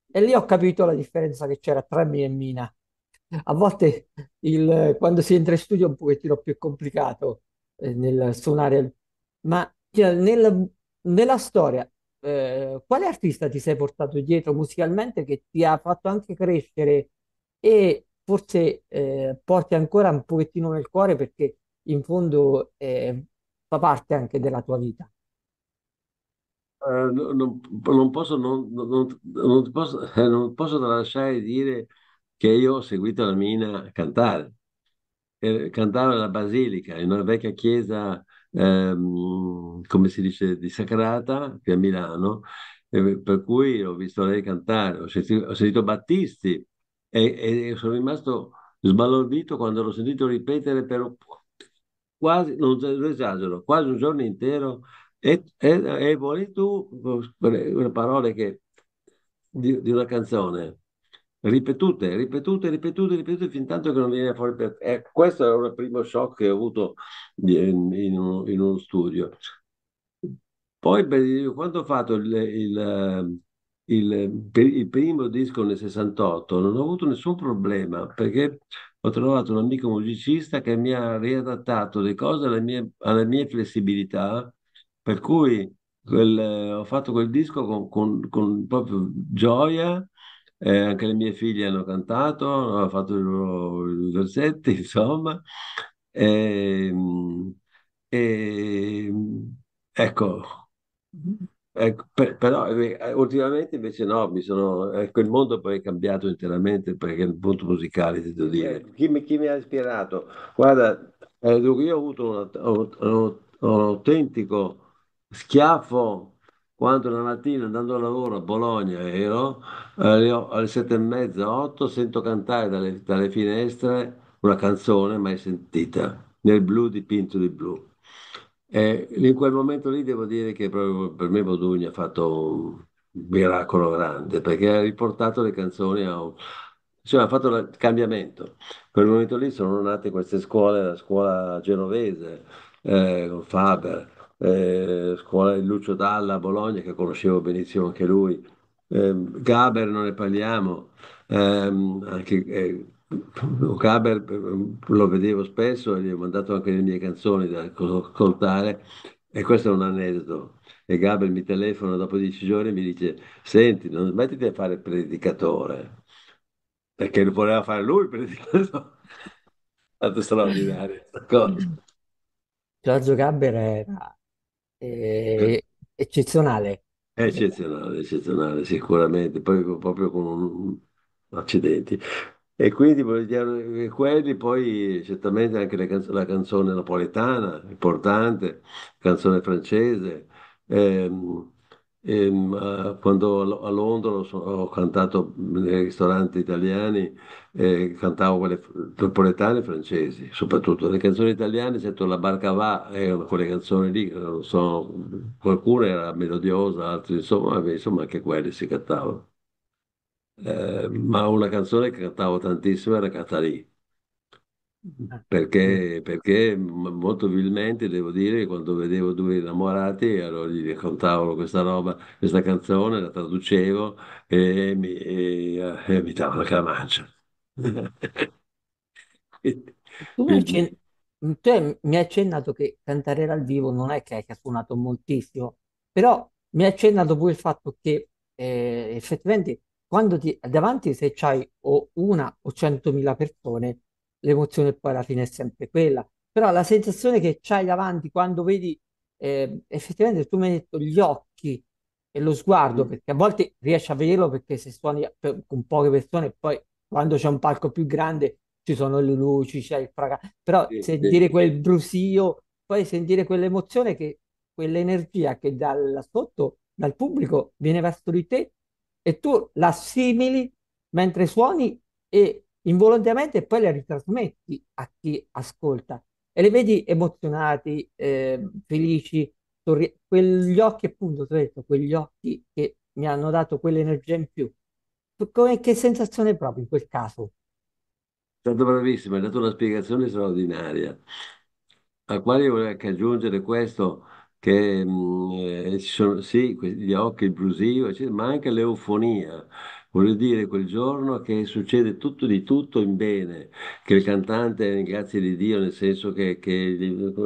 E lì ho capito la differenza che c'era tra me e Mina. A volte il, quando si entra in studio è un pochettino più complicato eh, nel suonare, ma nel, nella storia, eh, quale artista ti sei portato dietro musicalmente che ti ha fatto anche crescere e forse eh, porti ancora un pochettino nel cuore perché in fondo eh, fa parte anche della tua vita? Eh, non, non, posso, non, non, posso, non posso tralasciare dire che io ho seguito la mina cantare. Eh, cantava alla Basilica, in una vecchia chiesa, ehm, come si dice, di sacrata qui a Milano, eh, per cui ho visto lei cantare, ho sentito, ho sentito Battisti e, e, sono rimasto sbalordito quando l'ho sentito ripetere per quasi, non esagero, quasi un giorno intero e, e, e vuoi tu, una parola che, di, di, una canzone, ripetute, ripetute, ripetute, ripetute, fin tanto che non viene fuori. Per... te. questo era il primo shock che ho avuto in, in, uno, in uno studio. Poi, quando ho fatto il, il il, il, primo disco nel 68 non ho avuto nessun problema perché ho trovato un amico musicista che mi ha riadattato le cose alle mie, alle mie flessibilità per cui quel, ho fatto quel disco con, con, con proprio gioia, eh, anche le mie figlie hanno cantato, hanno fatto i loro versetti, insomma. E, ehm, e, ehm, ecco, ecco per, però eh, ultimamente invece no, mi sono, ecco, il mondo poi è cambiato interamente perché il punto musicale, ti devo dire. Chi mi, chi mi ha ispirato? Guarda, eh, io ho avuto un, un, un, un autentico Schiaffo, quando la mattina andando a lavoro a Bologna ero, alle, eh, alle sette e mezza, otto, sento cantare dalle, dalle finestre una canzone mai sentita, nel blu dipinto di blu. E in quel momento lì devo dire che proprio per me Bodugni ha fatto un miracolo grande, perché ha riportato le canzoni a un... Cioè, ha fatto il cambiamento. quel momento lì sono nate queste scuole, la scuola genovese, eh, con Faber, eh, scuola di Lucio Dalla a Bologna, che conoscevo benissimo anche lui, eh, Gaber non ne parliamo, ehm, anche eh, Gaber ehm, lo vedevo spesso e gli ho mandato anche le mie canzoni da ascoltare e questo è un aneddoto. E Gaber mi telefona dopo dieci giorni e mi dice, senti, non smettiti a fare il predicatore, perché lo voleva fare lui il predicatore. Tanto straordinario questa Giorgio Gaber era eh, eccezionale. eccezionale, eccezionale, sicuramente, poi proprio con un- accidenti. E quindi voglio dire, eh, quelli poi certamente anche le canz- la canzone napoletana, importante, canzone francese, ehm, Ehm, quando a Londra ho cantato nei ristoranti italiani, eh, cantavo quelle fr- napoletane e francesi, soprattutto le canzoni italiane, sento la barca va, erano quelle canzoni lì, eh, non so, qualcuna era melodiosa, altre insomma, insomma anche quelle si cantavano. Eh, ma una canzone che cantavo tantissimo era Catalì. Ah. Perché, perché molto vilmente devo dire che quando vedevo due innamorati allora gli raccontavo questa roba, questa canzone, la traducevo e mi, e, eh, e mi dava la calamancia. Tu mi, Quindi, accen- mm, tu hai- mi hai accennato che cantare dal vivo non è che hai suonato moltissimo, però mi hai accennato pure il fatto che eh, effettivamente quando ti davanti se c'hai o una o centomila persone l'emozione poi alla fine è sempre quella, però la sensazione che c'hai davanti quando vedi eh, effettivamente tu mi hai detto gli occhi e lo sguardo, mm. perché a volte riesci a vederlo perché se suoni per, con poche persone poi quando c'è un palco più grande ci sono le luci, c'è il fraga, però sentire quel brusio, poi sentire quell'emozione che quell'energia che dal sotto, dal pubblico viene verso di te e tu la assimili mentre suoni e involontariamente poi le ritrasmetti a chi ascolta e le vedi emozionati, eh, felici, sorri- quegli occhi appunto, ti ho detto, quegli occhi che mi hanno dato quell'energia in più. Come, che sensazione proprio in quel caso? È stato bravissimo, hai dato una spiegazione straordinaria, a quale vorrei anche aggiungere questo, che mh, mm, eh, ci sono sì, que- gli occhi, il brusio, eccetera, ma anche l'eufonia Voglio dire quel giorno che succede tutto di tutto in bene, che il cantante ringrazia di Dio nel senso che, che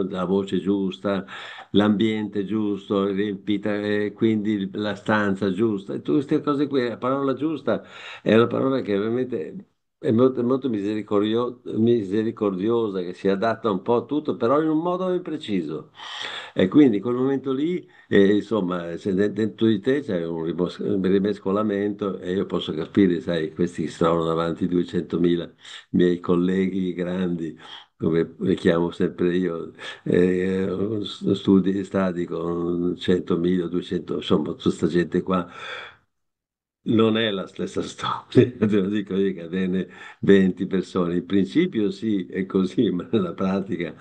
la voce giusta, l'ambiente giusto, riempita, e quindi la stanza giusta, e tutte queste cose qui, la parola giusta è una parola che veramente è molto, molto misericordio- misericordiosa, che si adatta un po' a tutto, però in un modo ben preciso. E quindi in quel momento lì, eh, insomma, se dentro di te c'è un rimescolamento e io posso capire, sai, questi si trovano davanti 200.000 miei colleghi grandi, come li chiamo sempre io, eh, eh studi, stadi con 100.000, 200, insomma, tutta questa gente qua non è la stessa storia, te lo dico io che avviene 20 persone. In principio sì, è così, ma nella pratica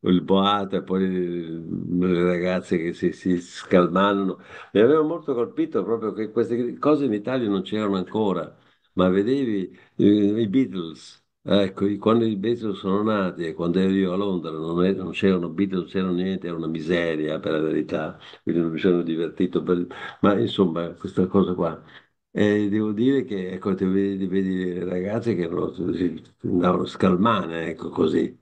il boato e poi le ragazze che si, si scalmarono. Mi aveva molto colpito proprio che queste cose in Italia non c'erano ancora, ma vedevi eh, i Beatles. Ecco, quando i Beatles sono nati e quando ero io a Londra non, c'erano Beatles, non c'era niente, era una miseria per la verità, quindi non mi sono divertito, per... ma insomma questa cosa qua devo dire che ecco, te vedi, vedi le ragazze che erano, andavano scalmane, ecco così.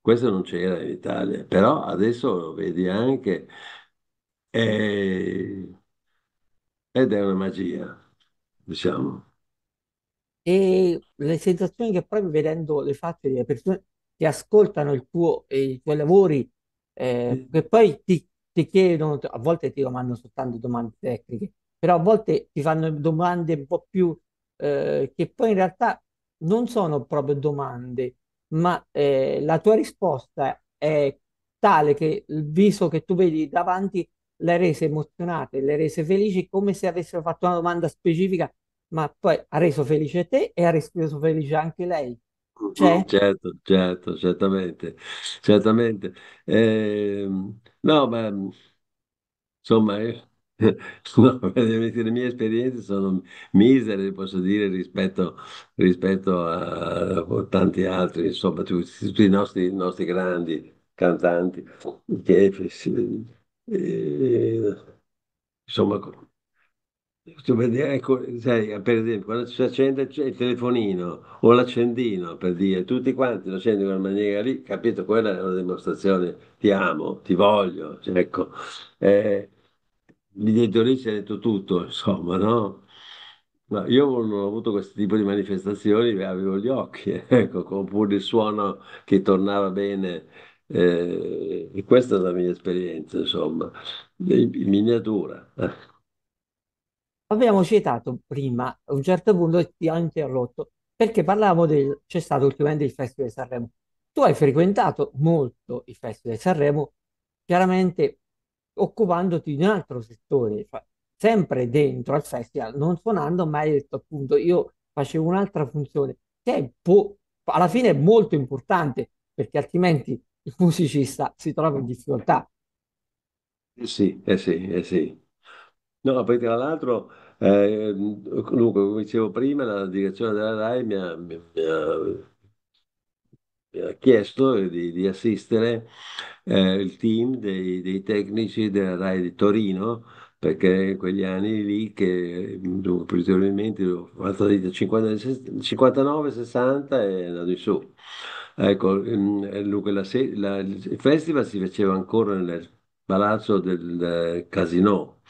Questo non c'era in Italia, però adesso lo vedi anche e- eh, ed è una magia, diciamo. E le sensazioni che provi vedendo le facce delle persone che ascoltano il tuo, e eh, i tuoi lavori, eh, che poi ti, ti chiedono, a volte ti domandano soltanto domande tecniche, però a volte ti fanno domande un po' più eh, che poi in realtà non sono proprio domande, ma eh, la tua risposta è tale che il viso che tu vedi davanti le rese emozionate, le rese felici come se avessero fatto una domanda specifica, ma poi ha reso felice te e ha reso felice anche lei. Cioè... Certo, certo, certamente, certamente. Eh, no, ma insomma, io eh, No, le mie esperienze sono misere, posso dire, rispetto, rispetto a, a tanti altri, insomma, tutti, tutti i nostri, nostri grandi cantanti, che, eh, insomma, ecco, sai, per esempio, quando si accende il telefonino o l'accendino, per dire, tutti quanti lo accendono in una maniera lì, capito? Quella è una dimostrazione, ti amo, ti voglio, cioè, ecco. Eh, lì dentro lì si è detto tutto, insomma, no? Ma io non ho avuto questo tipo di manifestazioni, avevo gli occhi, ecco, oppure il suono che tornava bene. eh, e questa è la mia esperienza, insomma, in in miniatura. Abbiamo citato prima, a un certo punto ti ho interrotto, perché parlavamo del, c'è stato ultimamente il Festival di Sanremo. Tu hai frequentato molto il Festival di Sanremo, chiaramente occupandoti di un altro settore, sempre dentro al festival, non suonando, mai detto appunto io facevo un'altra funzione, che po- alla fine è molto importante, perché altrimenti il musicista si trova in difficoltà. Eh sì, eh sì, eh sì. No, poi tra l'altro, eh, comunque, come dicevo prima, la direzione della RAI mi ha, mi ha ha eh, chiesto di, di assistere eh, il team dei, dei, tecnici della RAI di Torino perché in quegli anni lì che presumibilmente 59-60 e andato in su. Ecco, mm, dunque la, la, il festival si faceva ancora nel palazzo del, del Casino,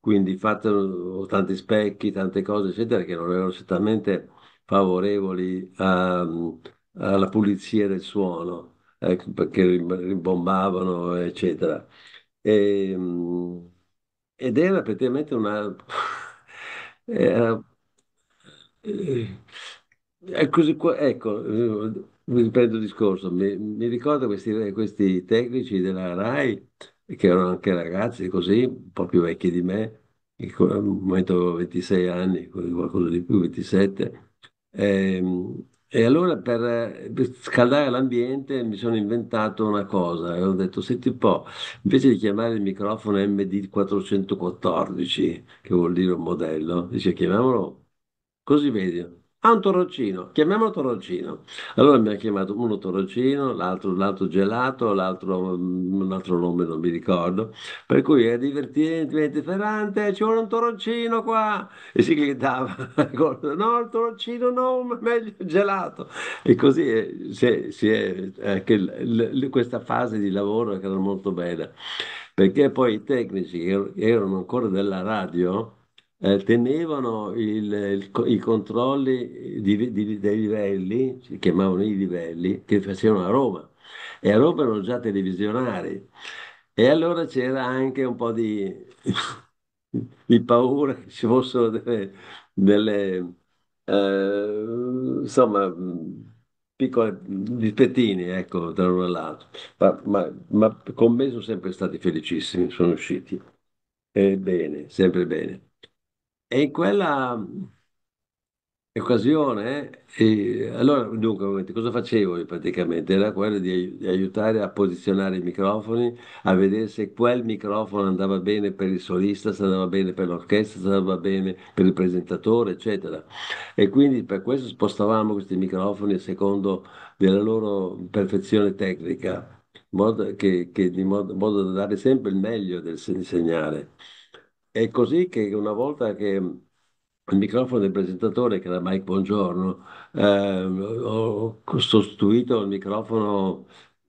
quindi fatto oh, tanti specchi, tante cose eccetera che non erano certamente favorevoli a, mm, alla pulizia del suono, ecco, perché rimbombavano, eccetera. E, ehm, ed era praticamente una... era, eh, è così, ecco, mi eh, riprendo il discorso, mi, mi ricordo questi, questi tecnici della RAI, che erano anche ragazzi così, un po' più vecchi di me, al momento avevo 26 anni, qualcosa di più, 27, e, ehm, e allora per, per scaldare l'ambiente mi sono inventato una cosa e ho detto, senti un po', invece di chiamare il microfono MD414, che vuol dire un modello, dice chiamiamolo così vedi ha ah, un toroncino, chiamiamolo toroncino. Allora mi ha chiamato uno toroncino, l'altro, l'altro gelato, l'altro mm, un altro nome non mi ricordo, per cui è divertente, Ferrante, ci vuole un toroncino qua! E si gridava, no, il toroncino no, meglio il gelato. E così è, si è, si è anche l, l, questa fase di lavoro che era molto bella, perché poi i tecnici er-, erano ancora della radio, eh, tenevano il- il i controlli di- di- dei livelli, si chiamavano i livelli, che facevano a Roma. E a Roma erano già televisionari. E allora c'era anche un po' di, di paura che ci fossero delle, delle, eh, insomma, piccole dispettini, ecco, tra l'uno e l'altro. Ma, ma- ma con me sono sempre stati felicissimi, sono usciti. E bene, sempre bene. E in quella occasione, eh, allora, dunque, cosa facevo io praticamente? Era quello di, di aiutare a posizionare i microfoni, a vedere se quel microfono andava bene per il solista, se andava bene per l'orchestra, se andava bene per il presentatore, eccetera. E quindi per questo spostavamo questi microfoni a secondo della loro perfezione tecnica, in modo modo, modo da dare sempre il meglio del se- segnale. È così che una volta che il microfono del presentatore, che era Mike Buongiorno, eh, ho sostituito il microfono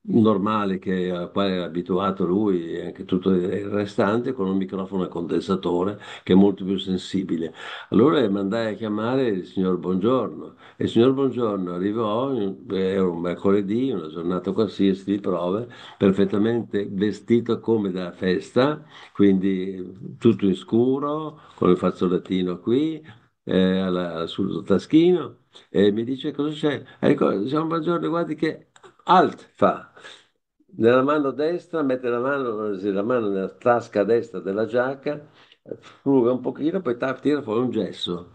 normale che, alla quale era abituato lui e anche tutto il restante con un microfono a condensatore che è molto più sensibile. Allora mandai a chiamare il signor Buongiorno e il signor Buongiorno arrivò, eh, era un mercoledì, una giornata qualsiasi di prove, perfettamente vestito come da festa, quindi tutto in scuro, con il fazzolettino qui, eh, alla, sul taschino e mi dice cosa c'è. Ecco, siamo buongiorno, guardi che Alt fa. Nella mano destra mette la mano, la mano nella tasca destra della giacca, fruga un pochino, poi tira fuori un gesso.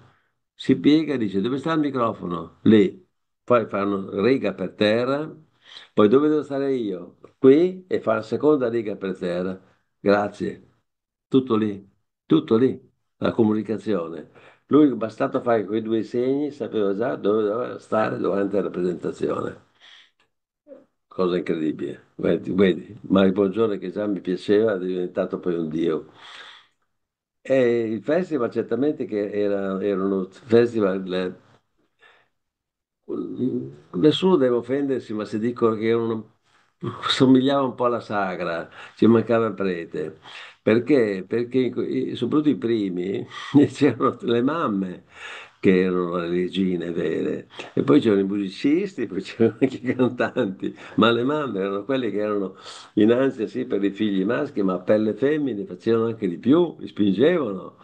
Si piega e dice dove sta il microfono? Lì. Poi fa una riga per terra, poi dove devo stare io? Qui e fa la seconda riga per terra. Grazie. Tutto lì, tutto lì, la comunicazione. Lui bastato fare quei due segni sapeva già dove doveva stare durante la presentazione cosa incredibile. Vedi, vedi, Mario Bongiorno che già mi piaceva è diventato poi un dio. E il festival certamente che era, era uno festival, le- nessuno deve offendersi, ma se dicono che era uno- somigliava un po' alla sagra, ci mancava il prete. Perché? Perché soprattutto i primi c'erano le mamme che erano le regine vere. E poi c'erano i musicisti, poi c'erano anche i cantanti, ma le mamme erano quelle che erano in ansia sì per i figli maschi, ma per le femmine facevano anche di più, li spingevano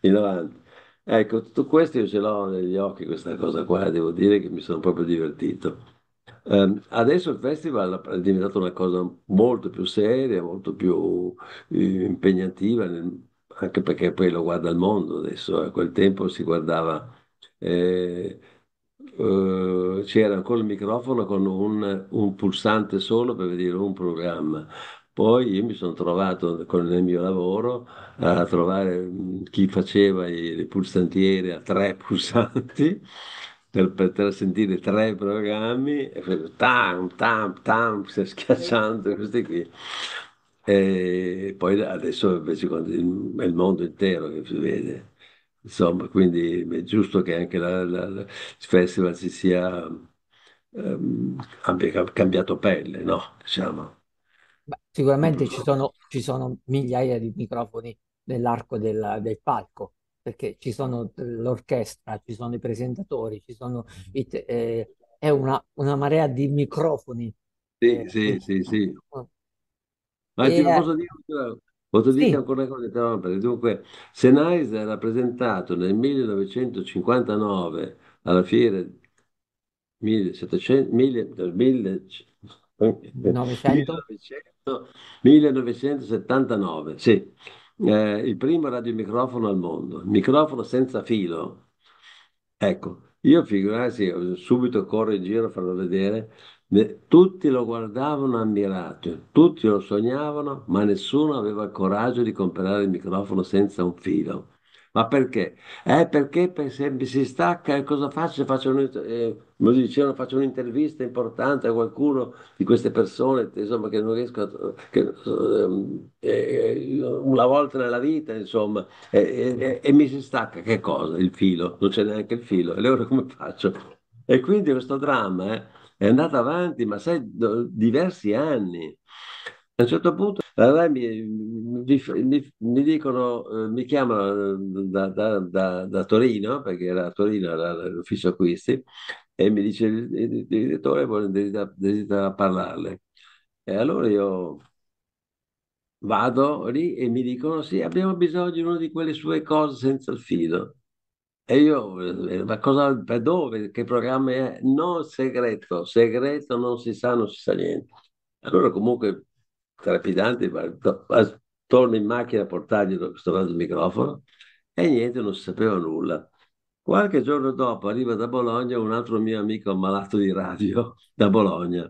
in avanti. Ecco, tutto questo io ce l'ho negli occhi, questa cosa qua, devo dire che mi sono proprio divertito. Um, adesso il festival è diventato una cosa molto più seria, molto più eh, impegnativa, nel, anche perché poi lo guarda il mondo adesso, eh, a quel tempo si guardava eh, eh, c'era col microfono con un, un pulsante solo per vedere un programma. Poi io mi sono trovato con il mio lavoro a trovare mm, chi faceva i pulsantiere a tre pulsanti per poter sentire tre programmi e fare tam, tam, tam, stai schiacciando questi qui. E poi adesso invece è il mondo intero che si vede. Insomma, quindi è giusto che anche il festival si sia, ehm, abbia cambiato pelle, no? Diciamo. sicuramente mm. ci sono, ci sono migliaia di microfoni nell'arco della- del palco, perché ci sono eh, l'orchestra, ci sono i presentatori, ci sono mm. i eh, è una, una marea di microfoni. Sì, eh, sì, sì, sì. Ma ti e, eh, posso dire, una cosa? Posso dirti Sì, ancora una cosa, Dunque, Sennheiser era presentato nel 1959 alla fiera 1700, 1000, del 1900, 1979, sì, Eh, il primo radiomicrofono al mondo, microfono senza filo. Ecco, io figurarsi, subito corro in giro a farlo vedere tutti lo guardavano ammirato, tutti lo sognavano, ma nessuno aveva il coraggio di comprare il microfono senza un filo. Ma perché? Eh, perché se si stacca, eh, cosa faccio? Faccio, un, eh, dicevano, faccio un'intervista importante a qualcuno di queste persone, insomma, che non riesco a... Che, eh, eh una volta nella vita, insomma, eh, e mi si stacca, che cosa? Il filo, non c'è neanche il filo, e allora come faccio? E quindi questo dramma, eh? è andata avanti, ma sai, do, diversi anni. A un certo punto mi, mi, mi, mi, dicono, eh, mi chiamano eh, da, da, da, da Torino, perché era a Torino era l'ufficio acquisti, e mi dice il, direttore desidera, desidera parlarle. E allora io vado lì e mi dicono sì, abbiamo bisogno di una di quelle sue cose senza il filo. E io, eh, ma cosa, per dove, che programma è? No, segreto, segreto, non si sa, non si sa niente. Allora comunque, trepidante, torno in macchina a portargli questo microfono e niente, non si sapeva nulla. Qualche giorno dopo arriva da Bologna un altro mio amico malato di radio da Bologna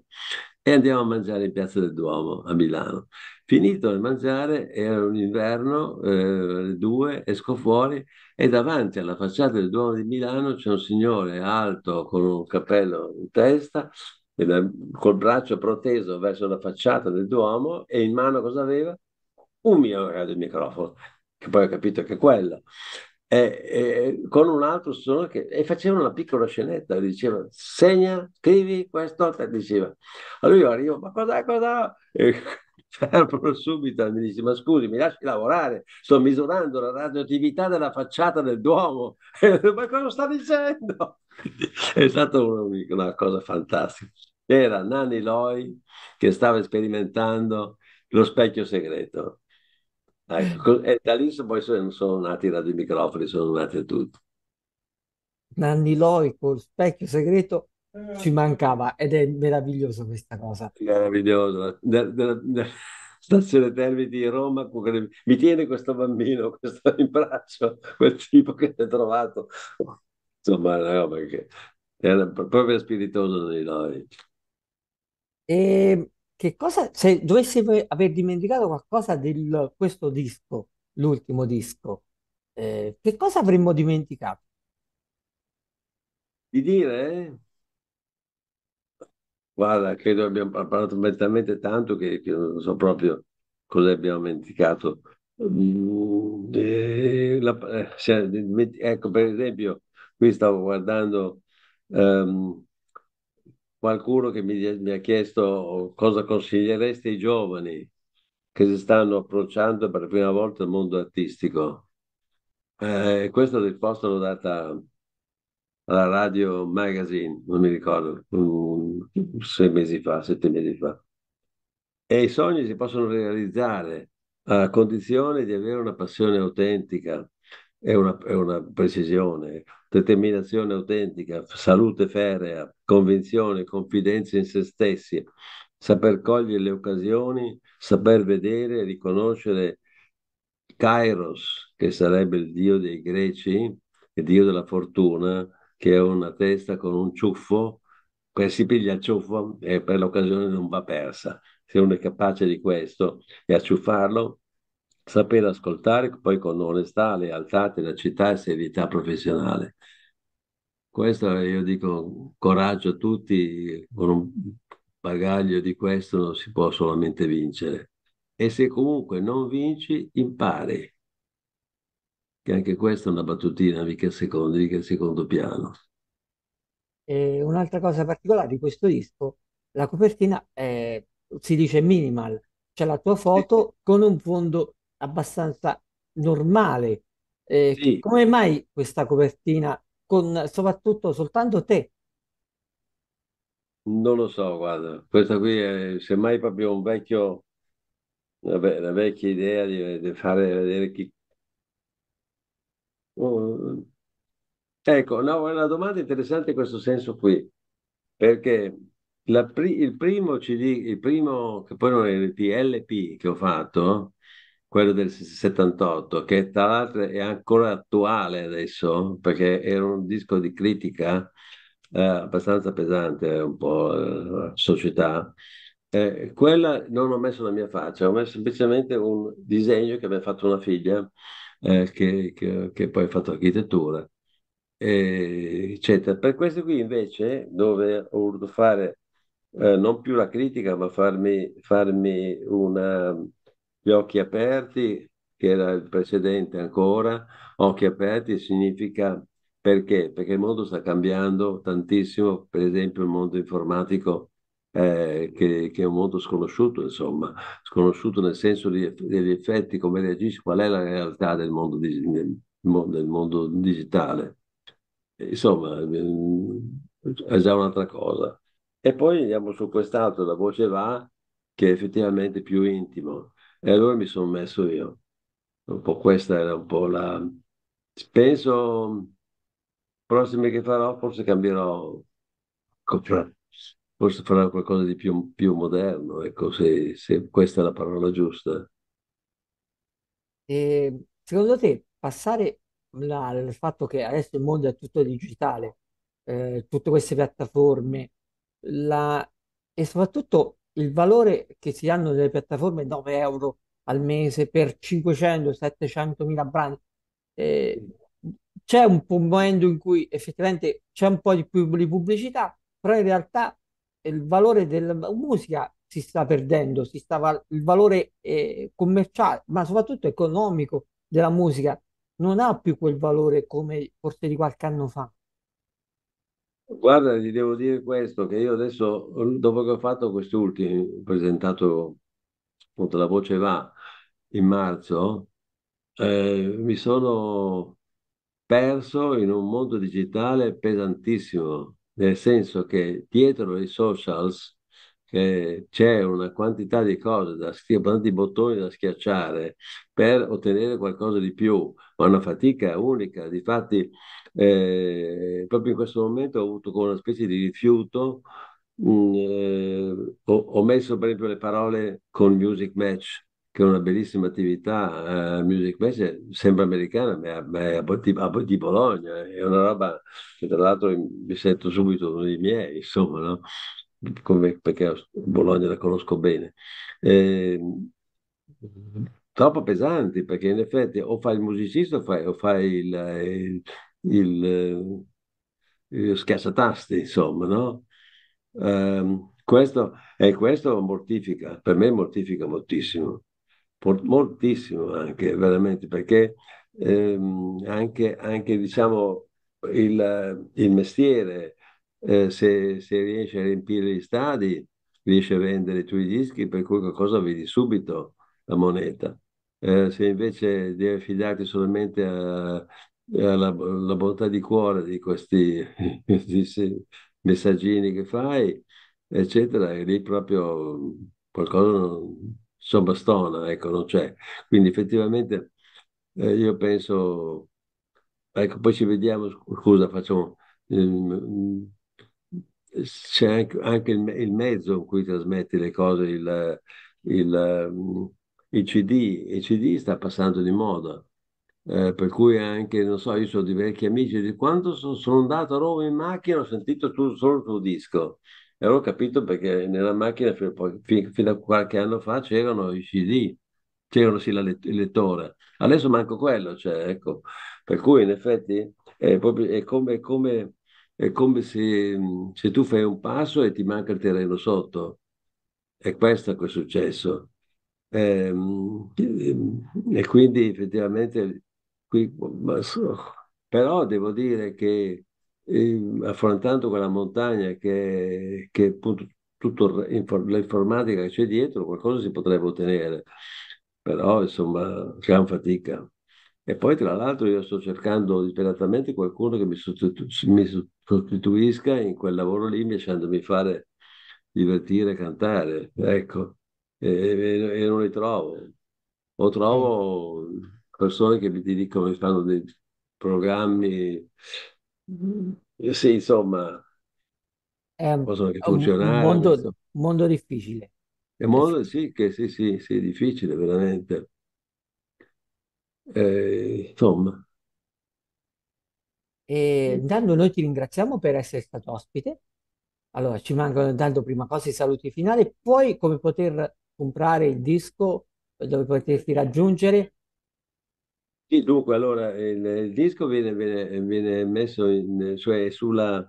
e andiamo a mangiare in Piazza del Duomo a Milano. Finito il mangiare, era un inverno, eh, alle due, esco fuori e davanti alla facciata del Duomo di Milano c'è un signore alto con un cappello in testa, col braccio proteso verso la facciata del Duomo e in mano cosa aveva? Un mio del microfono, che poi ho capito che è quello. E, e, con un altro suono che e facevano una piccola scenetta diceva segna, scrivi questo diceva allora io arrivo ma cos'è cos'è e Fermalo subito, e mi dice, ma scusi, mi lasci lavorare, sto misurando la radioattività della facciata del Duomo. ma cosa sta dicendo? È stata una, una cosa fantastica. Era Nanni Loi che stava sperimentando lo specchio segreto. Ecco, e da lì poi sono, sono nati i radiomicrofoni, sono nati tutti Nanni Loi col specchio segreto eh. ci mancava ed è meraviglioso questa cosa. Meraviglioso. della stazione Termini di Roma, mi tiene questo bambino, questo in braccio, quel tipo che si è trovato. Insomma, una roba che era proprio spiritoso di noi. E che cosa, se dovessi aver dimenticato qualcosa di questo disco, l'ultimo disco, eh, che cosa avremmo dimenticato? Di dire? Guarda, credo abbiamo parlato mentalmente tanto che, che, non so proprio cosa abbiamo dimenticato. Mm, e, eh, la, cioè, ecco, per esempio, qui stavo guardando um, qualcuno che mi, mi, ha chiesto cosa consiglieresti ai giovani che si stanno approcciando per la prima volta al mondo artistico. Eh, questa risposta l'ho data alla Radio Magazine, non mi ricordo, sei mesi fa, sette mesi fa. E i sogni si possono realizzare a condizione di avere una passione autentica e una, e una precisione, determinazione autentica, salute ferrea, convinzione, confidenza in se stessi, saper cogliere le occasioni, saper vedere e riconoscere Kairos, che sarebbe il dio dei greci, il dio della fortuna, che è una testa con un ciuffo, si piglia il ciuffo e per l'occasione non va persa. Se uno è capace di questo e acciuffarlo, saper ascoltare poi con onestà, lealtà, tenacità e serietà professionale. Questo io dico coraggio a tutti, con un bagaglio di questo non si può solamente vincere. E se comunque non vinci, impari che anche questa è una battutina, mica secondo, mica secondo piano. E un'altra cosa particolare di questo disco, la copertina è, si dice minimal, c'è cioè la tua foto sì. con un fondo abbastanza normale. Eh, sì. Come mai questa copertina con soprattutto soltanto te? Non lo so, guarda, questa qui è semmai proprio un vecchio, vabbè, una vecchia idea di, di fare vedere chi, Oh. ecco, no, è una domanda interessante in questo senso qui, perché pri il primo CD, il primo, che poi non è il PLP che ho fatto, quello del 78, che tra l'altro è ancora attuale adesso, perché era un disco di critica eh, abbastanza pesante, un po' eh, la società. Eh, quella non ho messo la mia faccia, ho messo semplicemente un disegno che mi ha fatto una figlia eh, che, che, che, poi ha fatto architettura, eh, eccetera. Per questo qui invece, dove ho voluto fare eh, non più la critica, ma farmi, farmi una, gli occhi aperti, che era il precedente ancora, occhi aperti significa perché? Perché il mondo sta cambiando tantissimo, per esempio il mondo informatico eh, che, che, è un mondo sconosciuto, insomma, sconosciuto nel senso di, degli effetti, come reagisce, qual è la realtà del mondo, di, del mondo digitale. Insomma, è già un'altra cosa. E poi andiamo su quest'altro, la voce va, che è effettivamente più intimo. E allora mi sono messo io. Un po' questa era un po' la... Penso, prossime che farò, forse cambierò forse farà qualcosa di più, più moderno, ecco, se, se, questa è la parola giusta. E secondo te passare al fatto che adesso il mondo è tutto digitale, eh, tutte queste piattaforme, la, e soprattutto il valore che si danno delle piattaforme 9 euro al mese per 500-700 mila brand, eh, c'è un momento in cui effettivamente c'è un po' di pubblicità, però in realtà il valore della musica si sta perdendo, si sta il valore eh, commerciale, ma soprattutto economico della musica non ha più quel valore come forse di qualche anno fa. Guarda, ti devo dire questo, che io adesso, dopo che ho fatto questi ultimi, presentato appunto La Voce Va in marzo, eh, mi sono perso in un mondo digitale pesantissimo nel senso che dietro i socials eh, c'è una quantità di cose, da tanti bottoni da schiacciare per ottenere qualcosa di più, ma una fatica unica. Difatti, eh, proprio in questo momento ho avuto come una specie di rifiuto, mh, mm, eh, ho, ho messo per esempio le parole con Music Match che è una bellissima attività, eh, Music Match, sembra americana, ma è, ma è a, di Bologna, è una roba che tra l'altro mi sento subito uno dei miei, insomma, no? Come, perché Bologna la conosco bene. Eh, troppo pesanti, perché in effetti o fai il musicista o fai, o fai il, eh, il, eh, il, il schiacciatasti, insomma, no? Um, questo, e questo mortifica, per me mortifica moltissimo moltissimo anche, veramente, perché ehm, anche, anche, diciamo, il, il mestiere, eh, se, se riesci a riempire gli stadi, riesci a vendere i tuoi dischi, per cui qualcosa vedi subito la moneta. Eh, se invece devi affidarti solamente alla bontà di cuore di questi, questi messaggini che fai, eccetera, e lì proprio qualcosa non, insomma stona, ecco, non c'è. Quindi effettivamente eh, io penso, ecco, poi ci vediamo, scusa, facciamo... Ehm, mm, c'è anche, anche il, il, mezzo in cui trasmetti le cose, il, il, mm, il CD, il CD sta passando di moda. Eh, per cui anche, non so, io sono di vecchi amici, di quando sono, sono andato a Roma in macchina ho sentito tu, solo il tuo disco. E allora ho capito perché nella macchina fino a qualche anno fa c'erano i CD, c'erano sì let- il lettore. Adesso manco quello, cioè, ecco. Per cui in effetti è, proprio, è come, come, è come se, se, tu fai un passo e ti manca il terreno sotto. È questo che è successo. E, ehm, e quindi effettivamente qui, però devo dire che eh, affrontando quella montagna che, che appunto tutta l'informatica che c'è dietro, qualcosa si potrebbe ottenere, però insomma, gran fatica. E poi tra l'altro io sto cercando disperatamente qualcuno che mi, sostitu- mi sostituisca in quel lavoro lì, lasciandomi fare divertire, cantare, ecco, e, e, e non li trovo. O trovo mm. persone che mi dicono, mi fanno dei programmi sì, insomma, È un, possono anche è un funzionare. mondo, insomma. mondo difficile. È modo, Difficile. sì, che sì, sì, sì, è difficile, veramente. Eh, insomma, E mm. intanto noi ti ringraziamo per essere stato ospite. Allora, ci mancano intanto prima cosa i saluti finali, poi come poter comprare il disco, dove poterti raggiungere sì, dunque, allora il, il disco viene, viene, viene messo in, cioè sulla...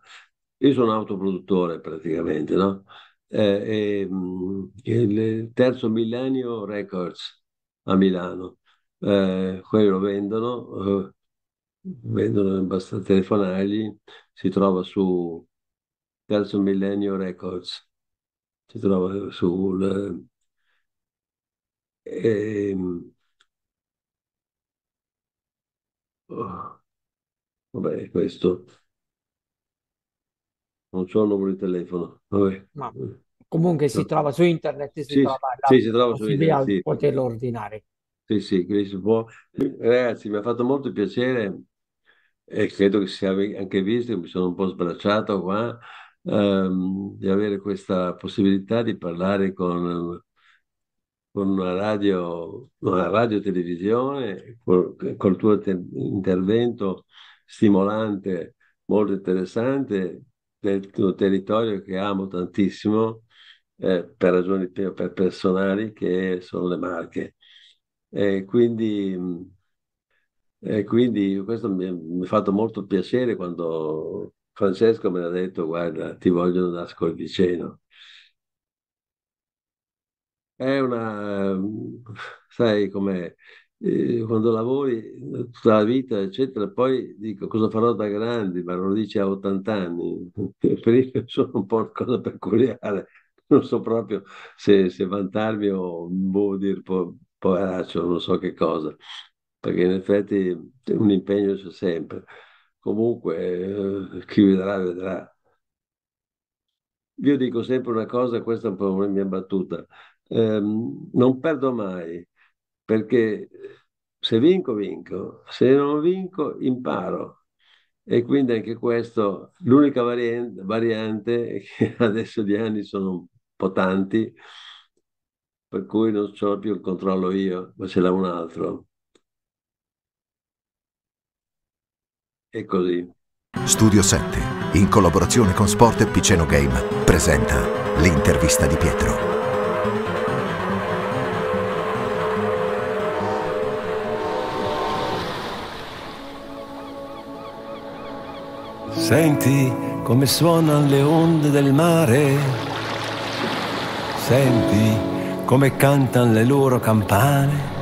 Io sono autoproduttore praticamente, no? Eh, e, il terzo millennio Records a Milano, eh, quelli lo vendono, eh, vendono, basta telefonargli, si trova su terzo millennio Records, si trova sul... Eh, Ah, vabbè, questo. Non c'ho il numero di telefono. Vabbè. Ma comunque si trova su internet, si Sì, trova la si trova su possibilità internet, di sì. poterlo ordinare. Sì, sì, quindi si può. Ragazzi, mi ha fatto molto piacere e credo che si sia anche visto, mi sono un po' sbracciato qua, ehm, di avere questa possibilità di parlare con con una radio, una radio televisione, col, col tuo te- intervento stimolante, molto interessante, del tuo territorio che amo tantissimo, eh, per ragioni per personali, che sono le Marche. E quindi... E quindi questo mi ha fatto molto piacere quando Francesco mi ha detto, guarda, ti voglio da Scorpiceno è una, sai come eh, quando lavori eh, tutta la vita, eccetera, poi dico cosa farò da grandi, ma non lo dici a 80 anni, per sono un po' una cosa peculiare, non so proprio se, se vantarmi o boh, dire po- poveraccio, non so che cosa, perché in effetti un impegno c'è sempre. Comunque, eh, chi vedrà, vedrà. Io dico sempre una cosa, questa è un po' la mia battuta ehm, non perdo mai, perché se vinco, vinco, se non vinco, imparo. E quindi anche questo, l'unica variante, variante che adesso gli anni sono un po' tanti, per cui non ho più il controllo io, ma ce l'ha un altro. E così. Studio 7, in collaborazione con Sport e Piceno Game, presenta l'intervista di Pietro. Senti come suonano le onde del mare, senti come cantano le loro campane.